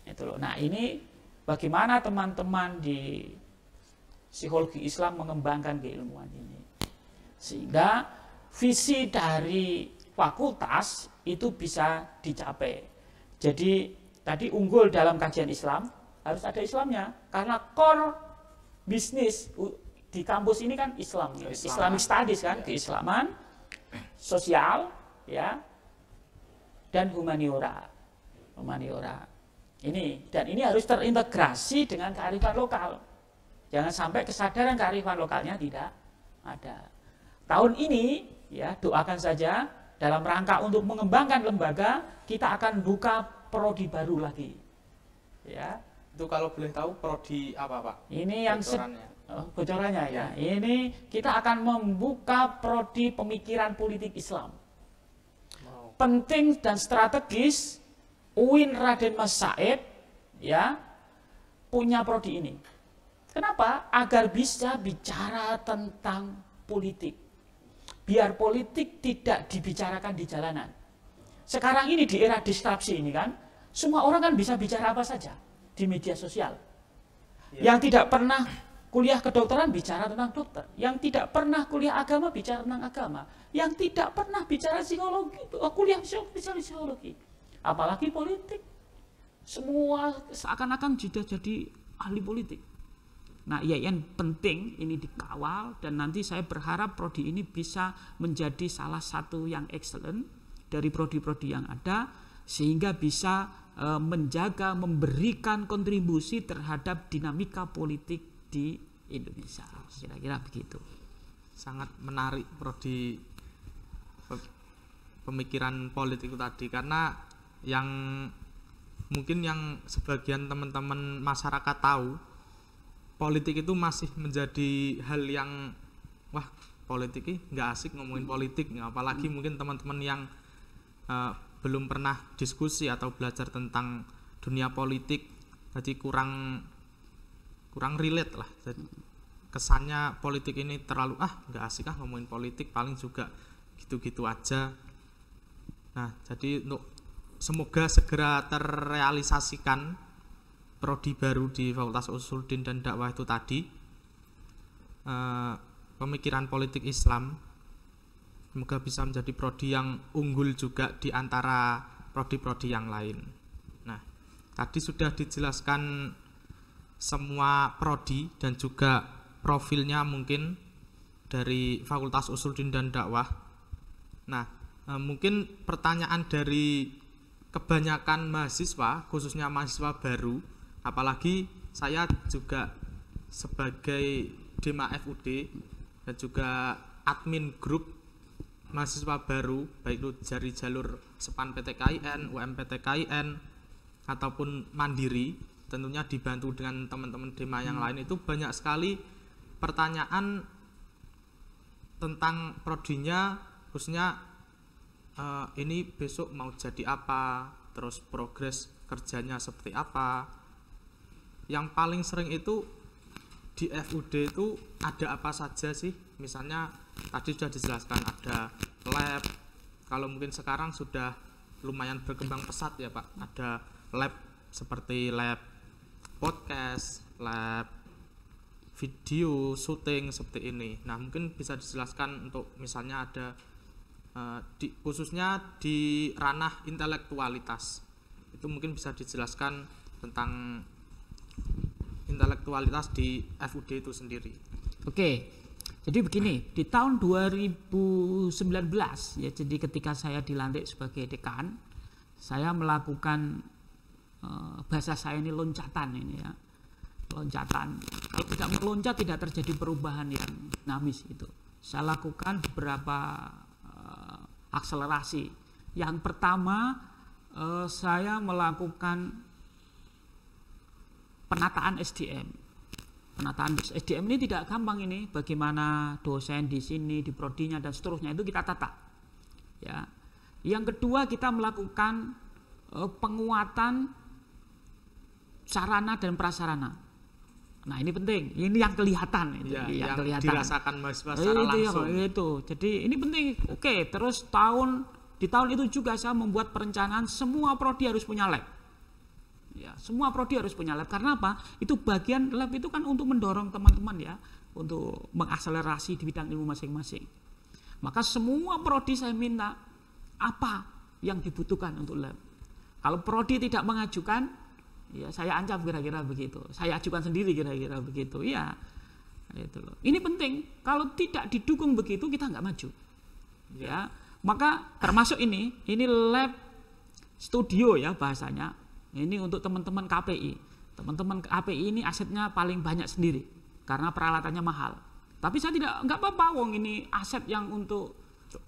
Itu loh. Nah, ini bagaimana teman-teman di psikologi Islam mengembangkan keilmuan ini. Sehingga visi dari fakultas itu bisa dicapai. Jadi tadi unggul dalam kajian Islam harus ada Islamnya karena core bisnis di kampus ini kan Islam, Islam. Islamic Studies kan, ya. keislaman, sosial, ya, dan humaniora, humaniora. Ini dan ini harus terintegrasi dengan kearifan lokal. Jangan sampai kesadaran kearifan lokalnya tidak ada. Tahun ini ya doakan saja dalam rangka untuk mengembangkan lembaga kita akan buka prodi baru lagi. Ya. Itu kalau boleh tahu prodi apa Pak? Ini yang bocorannya. Oh, bocorannya ya. ya. Ini kita akan membuka prodi pemikiran politik Islam. Wow. Penting dan strategis Uin Raden Mas Said ya punya prodi ini. Kenapa? Agar bisa bicara tentang politik biar politik tidak dibicarakan di jalanan. Sekarang ini di era disrupsi ini kan, semua orang kan bisa bicara apa saja di media sosial. Ya. Yang tidak pernah kuliah kedokteran bicara tentang dokter, yang tidak pernah kuliah agama bicara tentang agama, yang tidak pernah bicara psikologi, oh, kuliah psikologi, apalagi politik. Semua seakan-akan sudah jadi ahli politik. Nah, yang iya, penting ini dikawal dan nanti saya berharap prodi ini bisa menjadi salah satu yang excellent dari prodi-prodi yang ada sehingga bisa e, menjaga memberikan kontribusi terhadap dinamika politik di Indonesia. Kira-kira begitu. Sangat menarik prodi pemikiran politik tadi karena yang mungkin yang sebagian teman-teman masyarakat tahu politik itu masih menjadi hal yang wah politik ini nggak asik ngomongin politik apalagi hmm. mungkin teman-teman yang uh, belum pernah diskusi atau belajar tentang dunia politik jadi kurang kurang relate lah jadi kesannya politik ini terlalu ah nggak asik ah ngomongin politik paling juga gitu-gitu aja nah jadi untuk semoga segera terrealisasikan prodi baru di Fakultas Usuluddin dan Dakwah itu tadi uh, pemikiran politik Islam semoga bisa menjadi prodi yang unggul juga di antara prodi-prodi yang lain. Nah, tadi sudah dijelaskan semua prodi dan juga profilnya mungkin dari Fakultas Usuluddin dan Dakwah. Nah, e, mungkin pertanyaan dari kebanyakan mahasiswa, khususnya mahasiswa baru, apalagi saya juga sebagai Dema FUD dan juga admin grup mahasiswa baru baik itu dari jalur Sepan PTKIN, UM PTKIN ataupun Mandiri tentunya dibantu dengan teman-teman Dema yang hmm. lain itu banyak sekali pertanyaan tentang prodinya khususnya uh, ini besok mau jadi apa terus progres kerjanya seperti apa yang paling sering itu di FUD itu ada apa saja sih misalnya tadi sudah dijelaskan ada lab kalau mungkin sekarang sudah lumayan berkembang pesat ya Pak ada lab seperti lab podcast lab video syuting seperti ini nah mungkin bisa dijelaskan untuk misalnya ada uh, di, khususnya di ranah intelektualitas itu mungkin bisa dijelaskan tentang intelektualitas di FUD itu sendiri. Oke. Jadi begini, di tahun 2019 ya jadi ketika saya dilantik sebagai dekan, saya melakukan eh, bahasa saya ini loncatan ini ya. Loncatan. Kalau tidak meloncat tidak terjadi perubahan yang dinamis itu. Saya lakukan beberapa eh, akselerasi. Yang pertama eh, saya melakukan penataan SDM. Penataan SDM ini tidak gampang ini, bagaimana dosen di sini, di prodinya dan seterusnya itu kita tata. Ya. Yang kedua kita melakukan eh, penguatan sarana dan prasarana. Nah ini penting, ini yang kelihatan, ya, ini yang, yang kelihatan. dirasakan mahasiswa secara langsung. Ya, itu, jadi ini penting. Oke, terus tahun di tahun itu juga saya membuat perencanaan semua prodi harus punya lab Ya, semua prodi harus punya lab. Karena apa? Itu bagian lab itu kan untuk mendorong teman-teman ya untuk mengakselerasi di bidang ilmu masing-masing. Maka semua prodi saya minta apa yang dibutuhkan untuk lab. Kalau prodi tidak mengajukan, ya saya ancam kira-kira begitu. Saya ajukan sendiri kira-kira begitu. Ya, itu loh. Ini penting. Kalau tidak didukung begitu kita nggak maju. Ya, maka termasuk ini, ini lab studio ya bahasanya ini untuk teman-teman KPI. Teman-teman KPI ini asetnya paling banyak sendiri karena peralatannya mahal. Tapi saya tidak nggak apa-apa wong ini aset yang untuk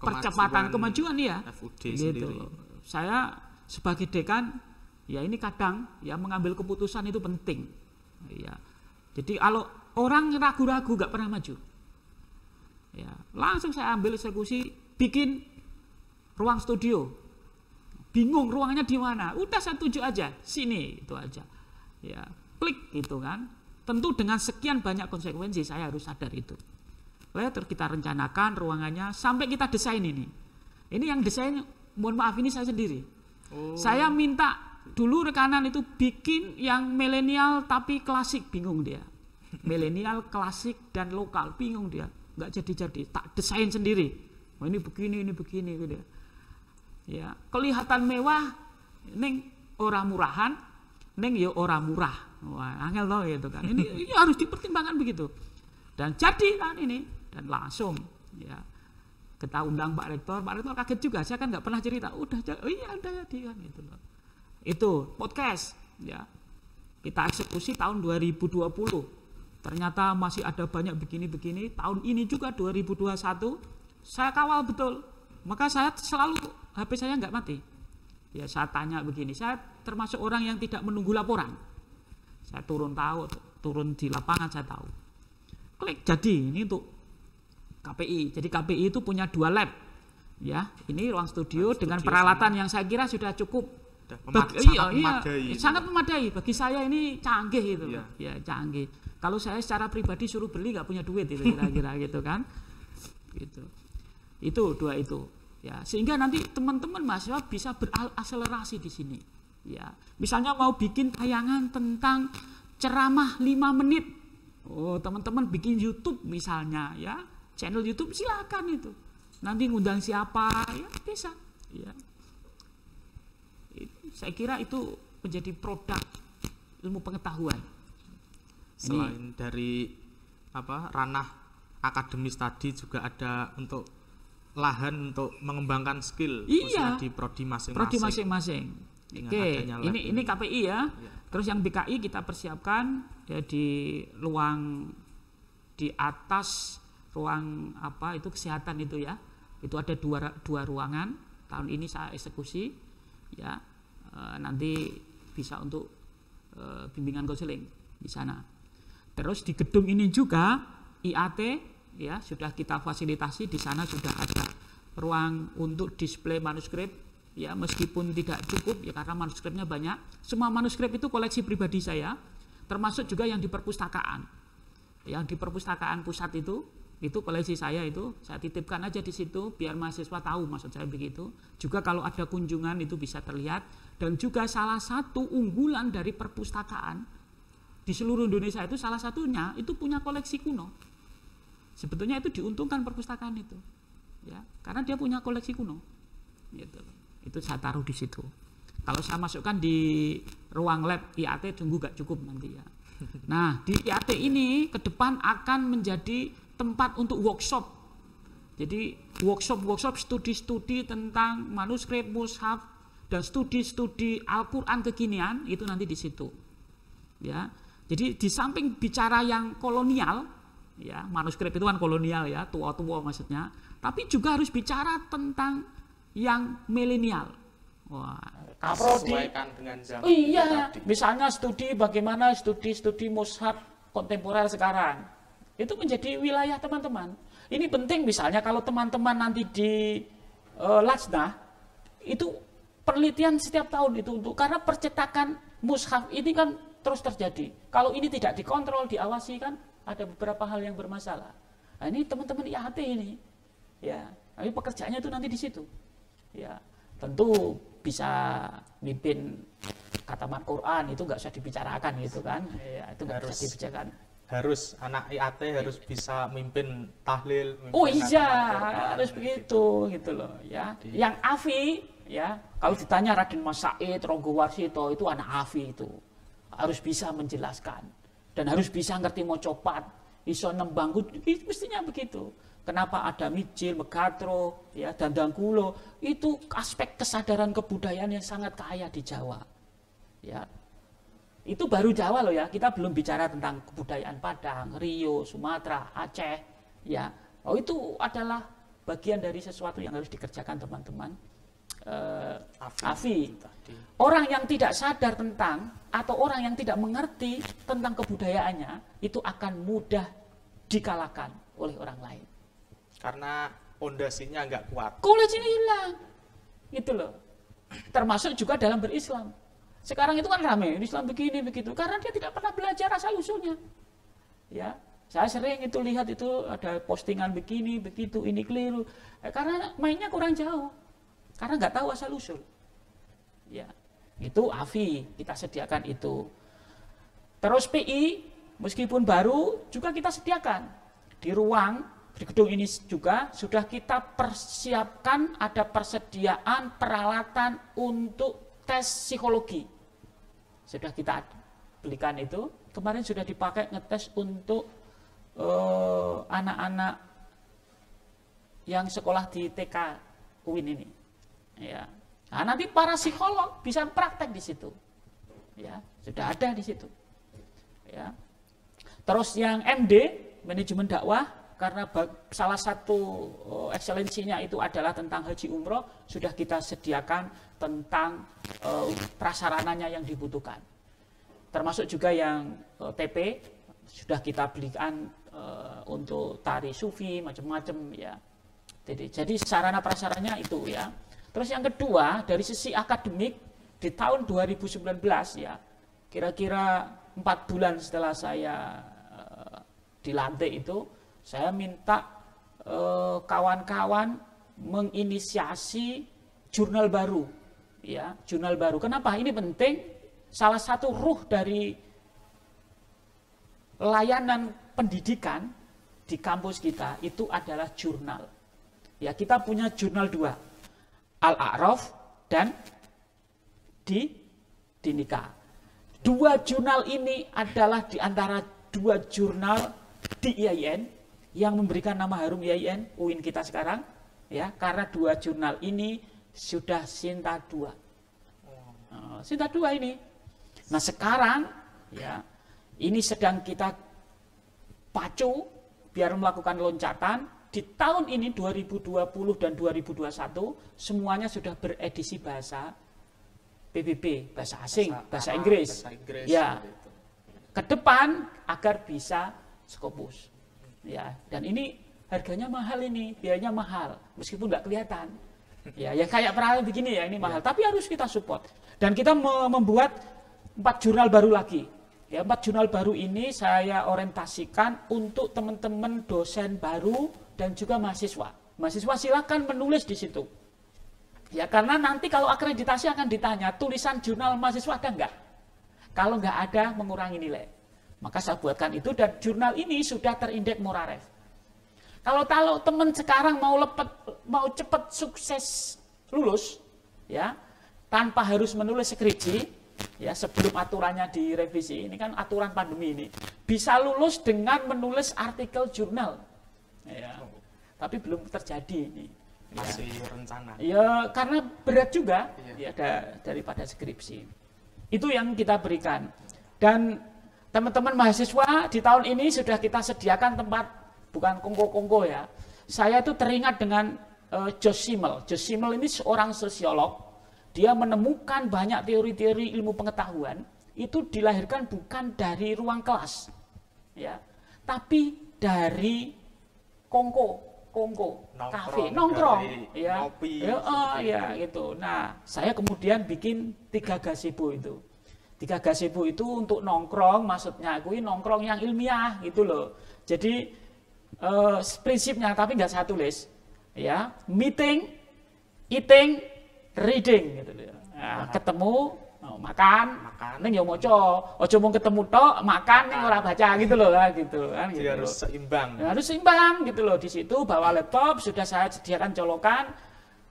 kemajuan, percepatan kemajuan ya. gitu. Saya sebagai dekan ya ini kadang ya mengambil keputusan itu penting. Ya. Jadi kalau orang ragu-ragu nggak -ragu, pernah maju. Ya, langsung saya ambil eksekusi bikin ruang studio bingung ruangnya di mana. Udah saya tuju aja, sini itu aja. Ya, klik gitu kan. Tentu dengan sekian banyak konsekuensi saya harus sadar itu. Lalu terus kita rencanakan ruangannya sampai kita desain ini. Ini yang desain mohon maaf ini saya sendiri. Oh. Saya minta dulu rekanan itu bikin yang milenial tapi klasik bingung dia. milenial, klasik dan lokal bingung dia. Nggak jadi-jadi, tak desain sendiri. Oh, ini begini, ini begini gitu. ya ya kelihatan mewah neng ora murahan neng yo ya ora murah wah angel loh gitu kan ini, ini harus dipertimbangkan begitu dan jadi kan ini dan langsung ya kita undang Pak Rektor Pak Rektor kaget juga saya kan nggak pernah cerita udah oh iya udah jadi kan gitu loh itu podcast ya kita eksekusi tahun 2020 ternyata masih ada banyak begini-begini tahun ini juga 2021 saya kawal betul maka saya selalu HP saya nggak mati. Ya saya tanya begini, saya termasuk orang yang tidak menunggu laporan. Saya turun tahu, turun di lapangan saya tahu. Klik jadi ini untuk KPI. Jadi KPI itu punya dua lab. Ya, ini ruang studio ruang dengan peralatan sama. yang saya kira sudah cukup. memad bagi, iya, sangat iya, memadai. Iya, sangat memadai. Bagi saya ini canggih itu. Iya. Ya, canggih. Kalau saya secara pribadi suruh beli nggak punya duit itu kira-kira gitu kan. Gitu. Itu dua itu ya sehingga nanti teman-teman mahasiswa bisa berakselerasi di sini ya misalnya mau bikin tayangan tentang ceramah 5 menit oh teman-teman bikin YouTube misalnya ya channel YouTube silakan itu nanti ngundang siapa ya bisa ya saya kira itu menjadi produk ilmu pengetahuan selain Ini, dari apa ranah akademis tadi juga ada untuk lahan untuk mengembangkan skill iya. di prodi masing-masing. Prodi masing-masing. Oke, ini ini KPI ya. Yeah. Terus yang BKI kita persiapkan ya di ruang di atas ruang apa itu kesehatan itu ya. Itu ada dua dua ruangan. Tahun ini saya eksekusi ya. E, nanti bisa untuk e, bimbingan konseling di sana. Terus di gedung ini juga IAT ya sudah kita fasilitasi di sana sudah ada ruang untuk display manuskrip ya meskipun tidak cukup ya karena manuskripnya banyak semua manuskrip itu koleksi pribadi saya termasuk juga yang di perpustakaan yang di perpustakaan pusat itu itu koleksi saya itu saya titipkan aja di situ biar mahasiswa tahu maksud saya begitu juga kalau ada kunjungan itu bisa terlihat dan juga salah satu unggulan dari perpustakaan di seluruh Indonesia itu salah satunya itu punya koleksi kuno sebetulnya itu diuntungkan perpustakaan itu ya karena dia punya koleksi kuno gitu itu saya taruh di situ kalau saya masukkan di ruang lab IAT tunggu gak cukup nanti ya nah di IAT ini ke depan akan menjadi tempat untuk workshop jadi workshop workshop studi-studi tentang manuskrip mushaf dan studi-studi Al-Quran kekinian itu nanti di situ ya jadi di samping bicara yang kolonial ya manuskrip itu kan kolonial ya tua-tua maksudnya tapi juga harus bicara tentang yang milenial. Wah, Sesuaikan dengan zaman oh iya, tadi. misalnya studi bagaimana studi-studi mushaf kontemporer sekarang. Itu menjadi wilayah teman-teman. Ini penting misalnya kalau teman-teman nanti di uh, eh, Latsna, itu penelitian setiap tahun itu untuk karena percetakan mushaf ini kan terus terjadi. Kalau ini tidak dikontrol, diawasi kan ada beberapa hal yang bermasalah. Nah, ini teman-teman IAT ini ya tapi pekerjaannya itu nanti di situ ya tentu bisa mimpin kataman Quran itu nggak usah dibicarakan gitu kan ya itu nggak harus dibicarakan harus anak IAT harus bisa mimpin tahlil mimpin oh iya harus begitu gitu. gitu loh ya Jadi, yang Afi ya kalau ditanya Raden Mas Said Ronggo Warsito itu anak Afi itu harus bisa menjelaskan dan harus bisa ngerti mau copat iso nembang itu mestinya begitu kenapa ada Mijil, Megatro, ya kulo itu aspek kesadaran kebudayaan yang sangat kaya di Jawa ya itu baru Jawa loh ya kita belum bicara tentang kebudayaan Padang, Rio, Sumatera, Aceh ya oh itu adalah bagian dari sesuatu yang harus dikerjakan teman-teman uh, Afi. Orang yang tidak sadar tentang atau orang yang tidak mengerti tentang kebudayaannya itu akan mudah dikalahkan oleh orang lain. Karena pondasinya nggak kuat. Koleksinya hilang. Gitu loh. Termasuk juga dalam berislam. Sekarang itu kan rame, Islam begini begitu karena dia tidak pernah belajar asal usulnya. Ya, saya sering itu lihat itu ada postingan begini, begitu, ini keliru. Eh, karena mainnya kurang jauh karena nggak tahu asal usul ya itu AFI kita sediakan itu terus PI meskipun baru juga kita sediakan di ruang di gedung ini juga sudah kita persiapkan ada persediaan peralatan untuk tes psikologi sudah kita belikan itu kemarin sudah dipakai ngetes untuk eh, anak-anak uh, yang sekolah di TK UIN ini Ya. Nah, nanti para psikolog bisa praktek di situ. Ya, sudah ada di situ. Ya. Terus yang MD, manajemen dakwah, karena salah satu oh, ekselensinya itu adalah tentang haji umroh, sudah kita sediakan tentang uh, prasarananya yang dibutuhkan. Termasuk juga yang uh, oh, TP, sudah kita belikan eh, untuk tari sufi, macam-macam ya. Jadi, jadi sarana prasarannya itu ya. Terus yang kedua, dari sisi akademik, di tahun 2019 ya, kira-kira empat bulan setelah saya e, dilantik itu, saya minta eh, kawan-kawan e, menginisiasi jurnal baru. ya Jurnal baru. Kenapa? Ini penting. Salah satu ruh dari layanan pendidikan di kampus kita itu adalah jurnal. Ya, kita punya jurnal dua Al-A'raf dan di Dinika. Dua jurnal ini adalah di antara dua jurnal di IAIN yang memberikan nama harum IAIN UIN kita sekarang ya karena dua jurnal ini sudah Sinta dua, oh, Sinta dua ini. Nah, sekarang ya ini sedang kita pacu biar melakukan loncatan di tahun ini 2020 dan 2021 semuanya sudah beredisi bahasa PBB, bahasa asing, bahasa, bahasa Inggris. Bahasa Inggris. Ya. Ke depan agar bisa Scopus. Ya, dan ini harganya mahal ini, biayanya mahal meskipun nggak kelihatan. Ya, ya kayak peralatan begini ya, ini mahal, ya. tapi harus kita support. Dan kita membuat empat jurnal baru lagi. Ya, empat jurnal baru ini saya orientasikan untuk teman-teman dosen baru dan juga mahasiswa. Mahasiswa silakan menulis di situ. Ya karena nanti kalau akreditasi akan ditanya tulisan jurnal mahasiswa ada enggak? Kalau enggak ada mengurangi nilai. Maka saya buatkan itu dan jurnal ini sudah terindeks Moraref. Kalau kalau teman sekarang mau lepet mau cepat sukses lulus ya tanpa harus menulis skripsi ya sebelum aturannya direvisi ini kan aturan pandemi ini bisa lulus dengan menulis artikel jurnal ya. tapi belum terjadi ini masih ya. rencana ya karena berat juga ya, ya daripada skripsi itu yang kita berikan dan teman-teman mahasiswa di tahun ini sudah kita sediakan tempat bukan kongko-kongko ya saya itu teringat dengan uh, eh, Josh Simmel Josh Simmel ini seorang sosiolog dia menemukan banyak teori-teori ilmu pengetahuan itu dilahirkan bukan dari ruang kelas ya tapi dari kongko, kongko, kafe, nongkrong, ya, ngopi, ya, oh, ya gitu. Nah, saya kemudian bikin tiga gasibu itu. Tiga gasibu itu untuk nongkrong, maksudnya aku ini nongkrong yang ilmiah gitu loh. Jadi eh, prinsipnya tapi nggak saya tulis, ya, meeting, eating, reading gitu loh. Nah, ketemu Oh, makan, makan. Neng mau moco, ojo mau ketemu tok, makan neng orang baca gitu loh ah, kan gitu kan. gitu harus seimbang. Ya, harus seimbang gitu loh di situ bawa laptop sudah saya sediakan colokan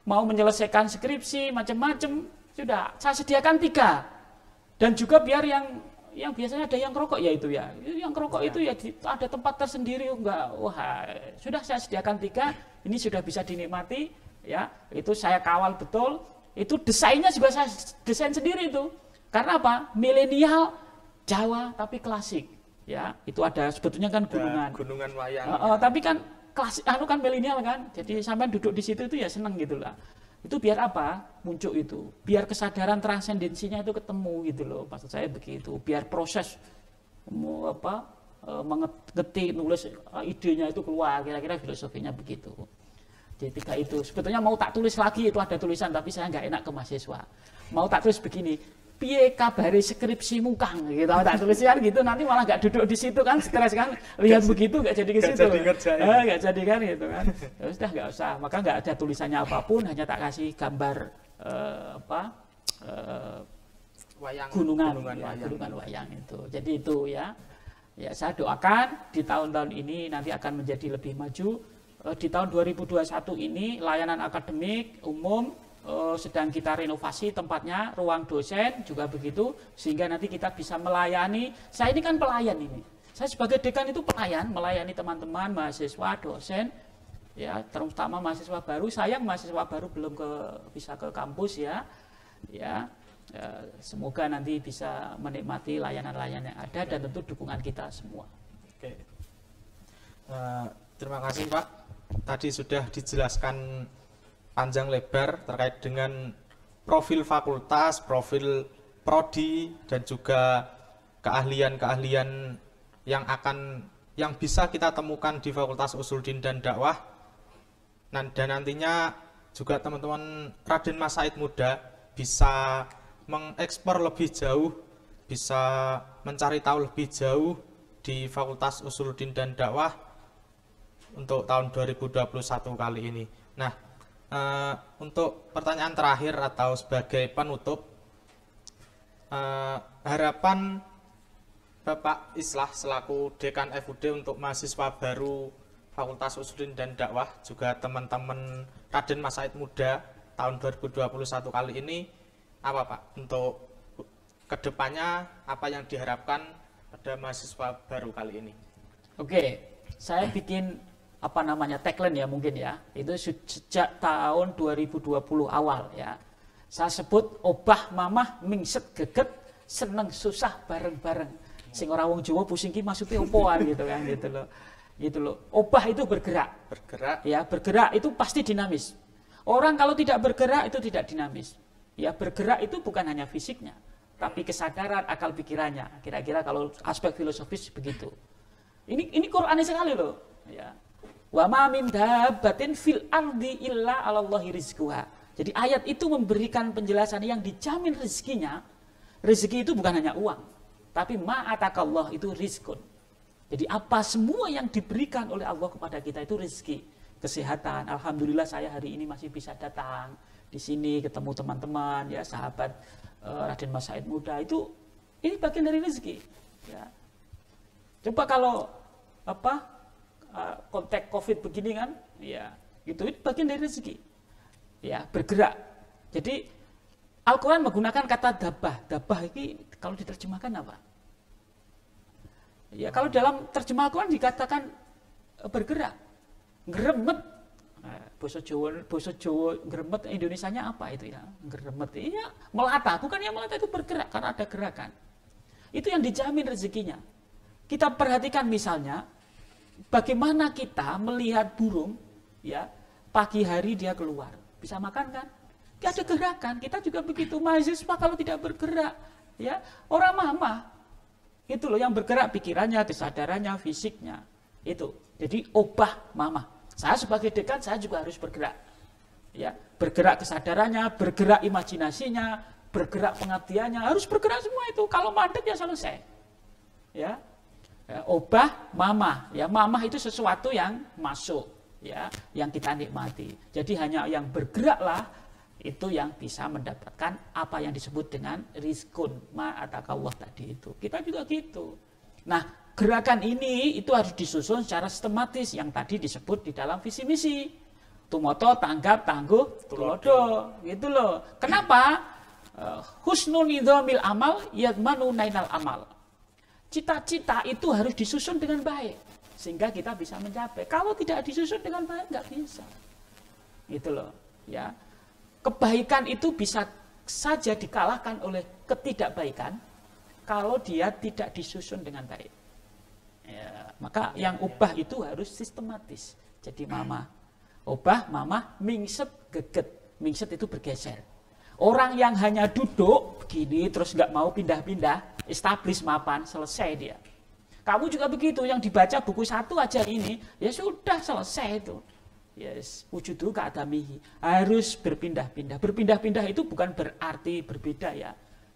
mau menyelesaikan skripsi macam-macam sudah saya sediakan tiga dan juga biar yang yang biasanya ada yang rokok ya itu ya yang rokok ya. itu ya di, ada tempat tersendiri enggak wah sudah saya sediakan tiga ini sudah bisa dinikmati ya itu saya kawal betul itu desainnya juga saya desain sendiri itu. Karena apa? Milenial Jawa tapi klasik. Ya, itu ada sebetulnya kan gunungan. ya, gunungan wayang. Uh, uh, tapi kan klasik anu kan milenial kan. Jadi sampai duduk di situ itu ya seneng gitu lah. Itu biar apa? Muncul itu. Biar kesadaran transendensinya itu ketemu gitu loh. Maksud saya begitu. Biar proses mau apa eh, mengetik nulis eh, idenya itu keluar kira-kira filosofinya begitu d itu. Sebetulnya mau tak tulis lagi itu ada tulisan tapi saya nggak enak ke mahasiswa. Mau tak tulis begini, piye kabari skripsi mukang gitu. Tak tulis kan gitu nanti malah nggak duduk di situ kan stres kan. Lihat begitu nggak jadi ke situ. Eh, nggak jadi, kan gitu kan. Ya sudah nggak usah. Maka nggak ada tulisannya apapun hanya tak kasih gambar eh, apa eh, wayang gunungan gunungan, ya, wayang. gunungan wayang itu. Jadi itu ya. Ya saya doakan di tahun-tahun ini nanti akan menjadi lebih maju Eh, di tahun 2021 ini layanan akademik umum eh, sedang kita renovasi tempatnya, ruang dosen juga begitu, sehingga nanti kita bisa melayani. Saya ini kan pelayan ini. Saya sebagai dekan itu pelayan, melayani teman-teman, mahasiswa, dosen, ya terutama mahasiswa baru. Sayang mahasiswa baru belum ke, bisa ke kampus ya. Ya, eh, semoga nanti bisa menikmati layanan-layanan yang ada dan tentu dukungan kita semua. Oke. Uh, terima kasih Pak tadi sudah dijelaskan panjang lebar terkait dengan profil fakultas, profil prodi dan juga keahlian-keahlian yang akan yang bisa kita temukan di Fakultas Usuluddin dan Dakwah. Dan, dan nantinya juga teman-teman Raden Mas Said Muda bisa mengekspor lebih jauh, bisa mencari tahu lebih jauh di Fakultas Usuluddin dan Dakwah untuk tahun 2021 kali ini. Nah, uh, untuk pertanyaan terakhir atau sebagai penutup, uh, harapan Bapak Islah selaku Dekan FUD untuk mahasiswa baru Fakultas Usulin dan Dakwah, juga teman-teman Raden mas said Muda tahun 2021 kali ini, apa Pak? Untuk kedepannya apa yang diharapkan pada mahasiswa baru kali ini? Oke, saya bikin apa namanya tagline ya mungkin ya itu sejak tahun 2020 awal ya saya sebut obah mamah mingset geget seneng susah bareng-bareng sing ora wong Jawa pusing ki maksudnya opoan gitu kan gitu loh gitu loh obah itu bergerak bergerak ya bergerak itu pasti dinamis orang kalau tidak bergerak itu tidak dinamis ya bergerak itu bukan hanya fisiknya tapi kesadaran akal pikirannya kira-kira kalau aspek filosofis begitu ini ini aneh sekali loh ya Wa ma min dabbatin fil ardi illa Allahi rizquha. Jadi ayat itu memberikan penjelasan yang dijamin rezekinya. Rezeki itu bukan hanya uang, tapi ma'atakallah itu rizkun. Jadi apa semua yang diberikan oleh Allah kepada kita itu rezeki, kesehatan. Alhamdulillah saya hari ini masih bisa datang di sini ketemu teman-teman ya sahabat eh, Raden Mas Said muda itu ini bagian dari rezeki. Ya. Coba kalau apa Ah, konteks covid begini kan ya itu bagian dari rezeki ya bergerak jadi Alquran menggunakan kata dabah dabah ini kalau diterjemahkan apa ya kalau dalam terjemah Al-Quran dikatakan eh, bergerak geremet nah, Boso Jawa boso Jawa geremet Indonesianya apa itu ya geremet iya melata bukan yang melata itu bergerak karena ada gerakan itu yang dijamin rezekinya kita perhatikan misalnya bagaimana kita melihat burung ya pagi hari dia keluar bisa makan kan Tidak ada gerakan kita juga begitu mahasiswa kalau tidak bergerak ya orang mama itu loh yang bergerak pikirannya kesadarannya fisiknya itu jadi obah mama saya sebagai dekan saya juga harus bergerak ya bergerak kesadarannya bergerak imajinasinya bergerak pengabdiannya harus bergerak semua itu kalau mandek ya selesai ya ya, obah mamah ya mamah itu sesuatu yang masuk ya yang kita nikmati jadi hanya yang bergeraklah itu yang bisa mendapatkan apa yang disebut dengan rizkun ma Allah tadi itu kita juga gitu nah gerakan ini itu harus disusun secara sistematis yang tadi disebut di dalam visi misi tumoto tanggap tangguh tulodo gitu loh kenapa eh, husnul nidhamil amal yadmanu nainal amal cita-cita itu harus disusun dengan baik sehingga kita bisa mencapai. Kalau tidak disusun dengan baik nggak bisa. Itu loh, ya. Kebaikan itu bisa saja dikalahkan oleh ketidakbaikan kalau dia tidak disusun dengan baik. Ya, maka ya, yang ya. ubah itu harus sistematis. Jadi mama hmm. ubah, mama mingset geget. Mingset itu bergeser Orang yang hanya duduk begini terus nggak mau pindah-pindah, establish mapan, selesai dia. Kamu juga begitu, yang dibaca buku satu aja ini, ya sudah selesai itu. Yes, wujud keadamihi. Harus berpindah-pindah. Berpindah-pindah itu bukan berarti berbeda ya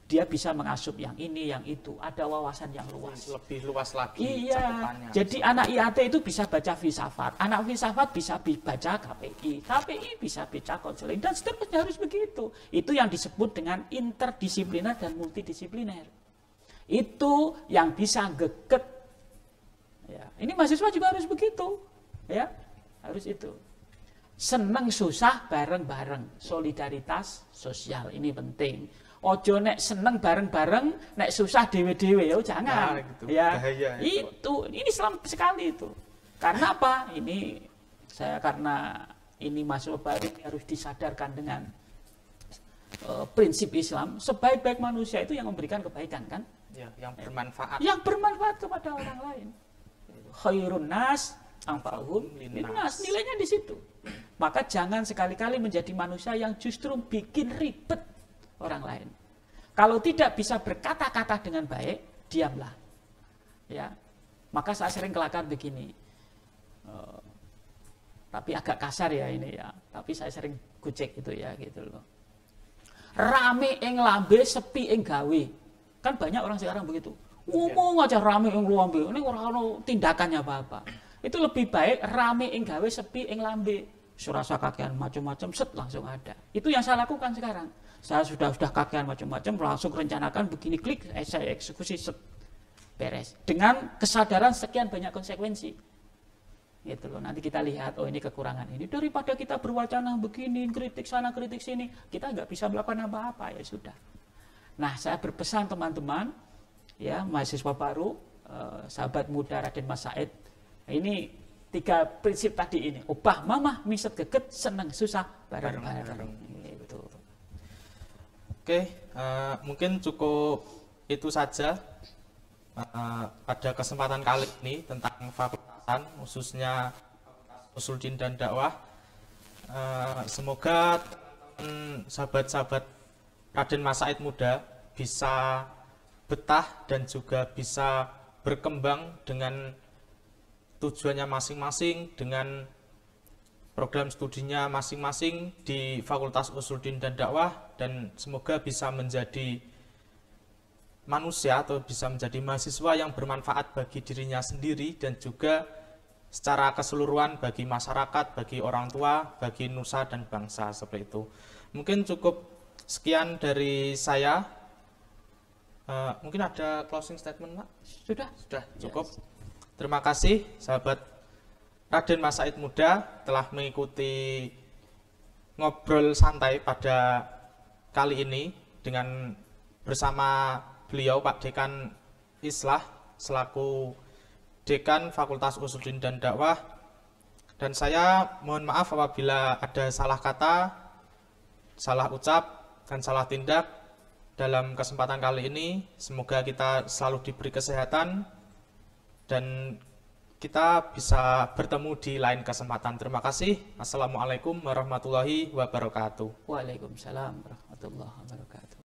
dia bisa mengasup yang ini, yang itu. Ada wawasan yang luas. Lebih luas lagi iya. catatannya. Jadi anak IAT itu bisa baca filsafat. Anak filsafat bisa baca KPI. KPI bisa baca konseling. Dan seterusnya harus begitu. Itu yang disebut dengan interdisipliner dan multidisipliner. Itu yang bisa geket. Ya. Ini mahasiswa juga harus begitu. ya Harus itu. Seneng susah bareng-bareng. Solidaritas sosial ini penting ojo nek seneng bareng-bareng, nek susah dewe-dewe ya jangan. Nah, gitu. Ya. Bahaya, itu. itu. Ini selam sekali itu. Karena apa? Ini saya karena ini masuk baru harus disadarkan dengan uh, prinsip Islam. Sebaik-baik manusia itu yang memberikan kebaikan kan? Ya, yang bermanfaat. Yang bermanfaat kepada orang lain. Khairun nas anfa'uhum linnas. Nilainya di situ. Maka jangan sekali-kali menjadi manusia yang justru bikin ribet orang lain. Kalau tidak bisa berkata-kata dengan baik, diamlah. Ya, maka saya sering kelakar begini. Uh, tapi agak kasar ya ini ya. Tapi saya sering gojek gitu ya gitu loh. Rame ing lambe, sepi ing gawe. Kan banyak orang sekarang begitu. Ngomong aja rame ing lambe, ini orang ono tindakannya apa-apa. Itu lebih baik rame ing gawe, sepi ing lambe. Surasa kakean macam-macam set langsung ada. Itu yang saya lakukan sekarang saya sudah sudah kakean macam-macam langsung rencanakan begini klik eh, saya eksekusi set, beres dengan kesadaran sekian banyak konsekuensi gitu loh nanti kita lihat oh ini kekurangan ini daripada kita berwacana begini kritik sana kritik sini kita nggak bisa melakukan apa-apa ya sudah nah saya berpesan teman-teman ya mahasiswa baru eh, sahabat muda Raden Mas Said ini tiga prinsip tadi ini ubah mamah miset geget seneng susah bareng-bareng Oke, uh, mungkin cukup itu saja uh, pada kesempatan kali ini tentang fakultasan, khususnya usul din dan dakwah. Uh, semoga sahabat-sahabat Raden Mas Said Muda bisa betah dan juga bisa berkembang dengan tujuannya masing-masing, dengan program studinya masing-masing di Fakultas Usuluddin dan Dakwah dan semoga bisa menjadi manusia atau bisa menjadi mahasiswa yang bermanfaat bagi dirinya sendiri dan juga secara keseluruhan bagi masyarakat, bagi orang tua, bagi nusa dan bangsa seperti itu. Mungkin cukup sekian dari saya. Uh, mungkin ada closing statement, Pak? Sudah, sudah cukup. Yes. Terima kasih sahabat Raden masaid Muda telah mengikuti ngobrol santai pada kali ini dengan bersama beliau Pak Dekan Islah selaku Dekan Fakultas Usuluddin dan Dakwah dan saya mohon maaf apabila ada salah kata, salah ucap, dan salah tindak dalam kesempatan kali ini. Semoga kita selalu diberi kesehatan dan kita bisa bertemu di lain kesempatan. Terima kasih. Assalamualaikum warahmatullahi wabarakatuh. Waalaikumsalam warahmatullahi wabarakatuh.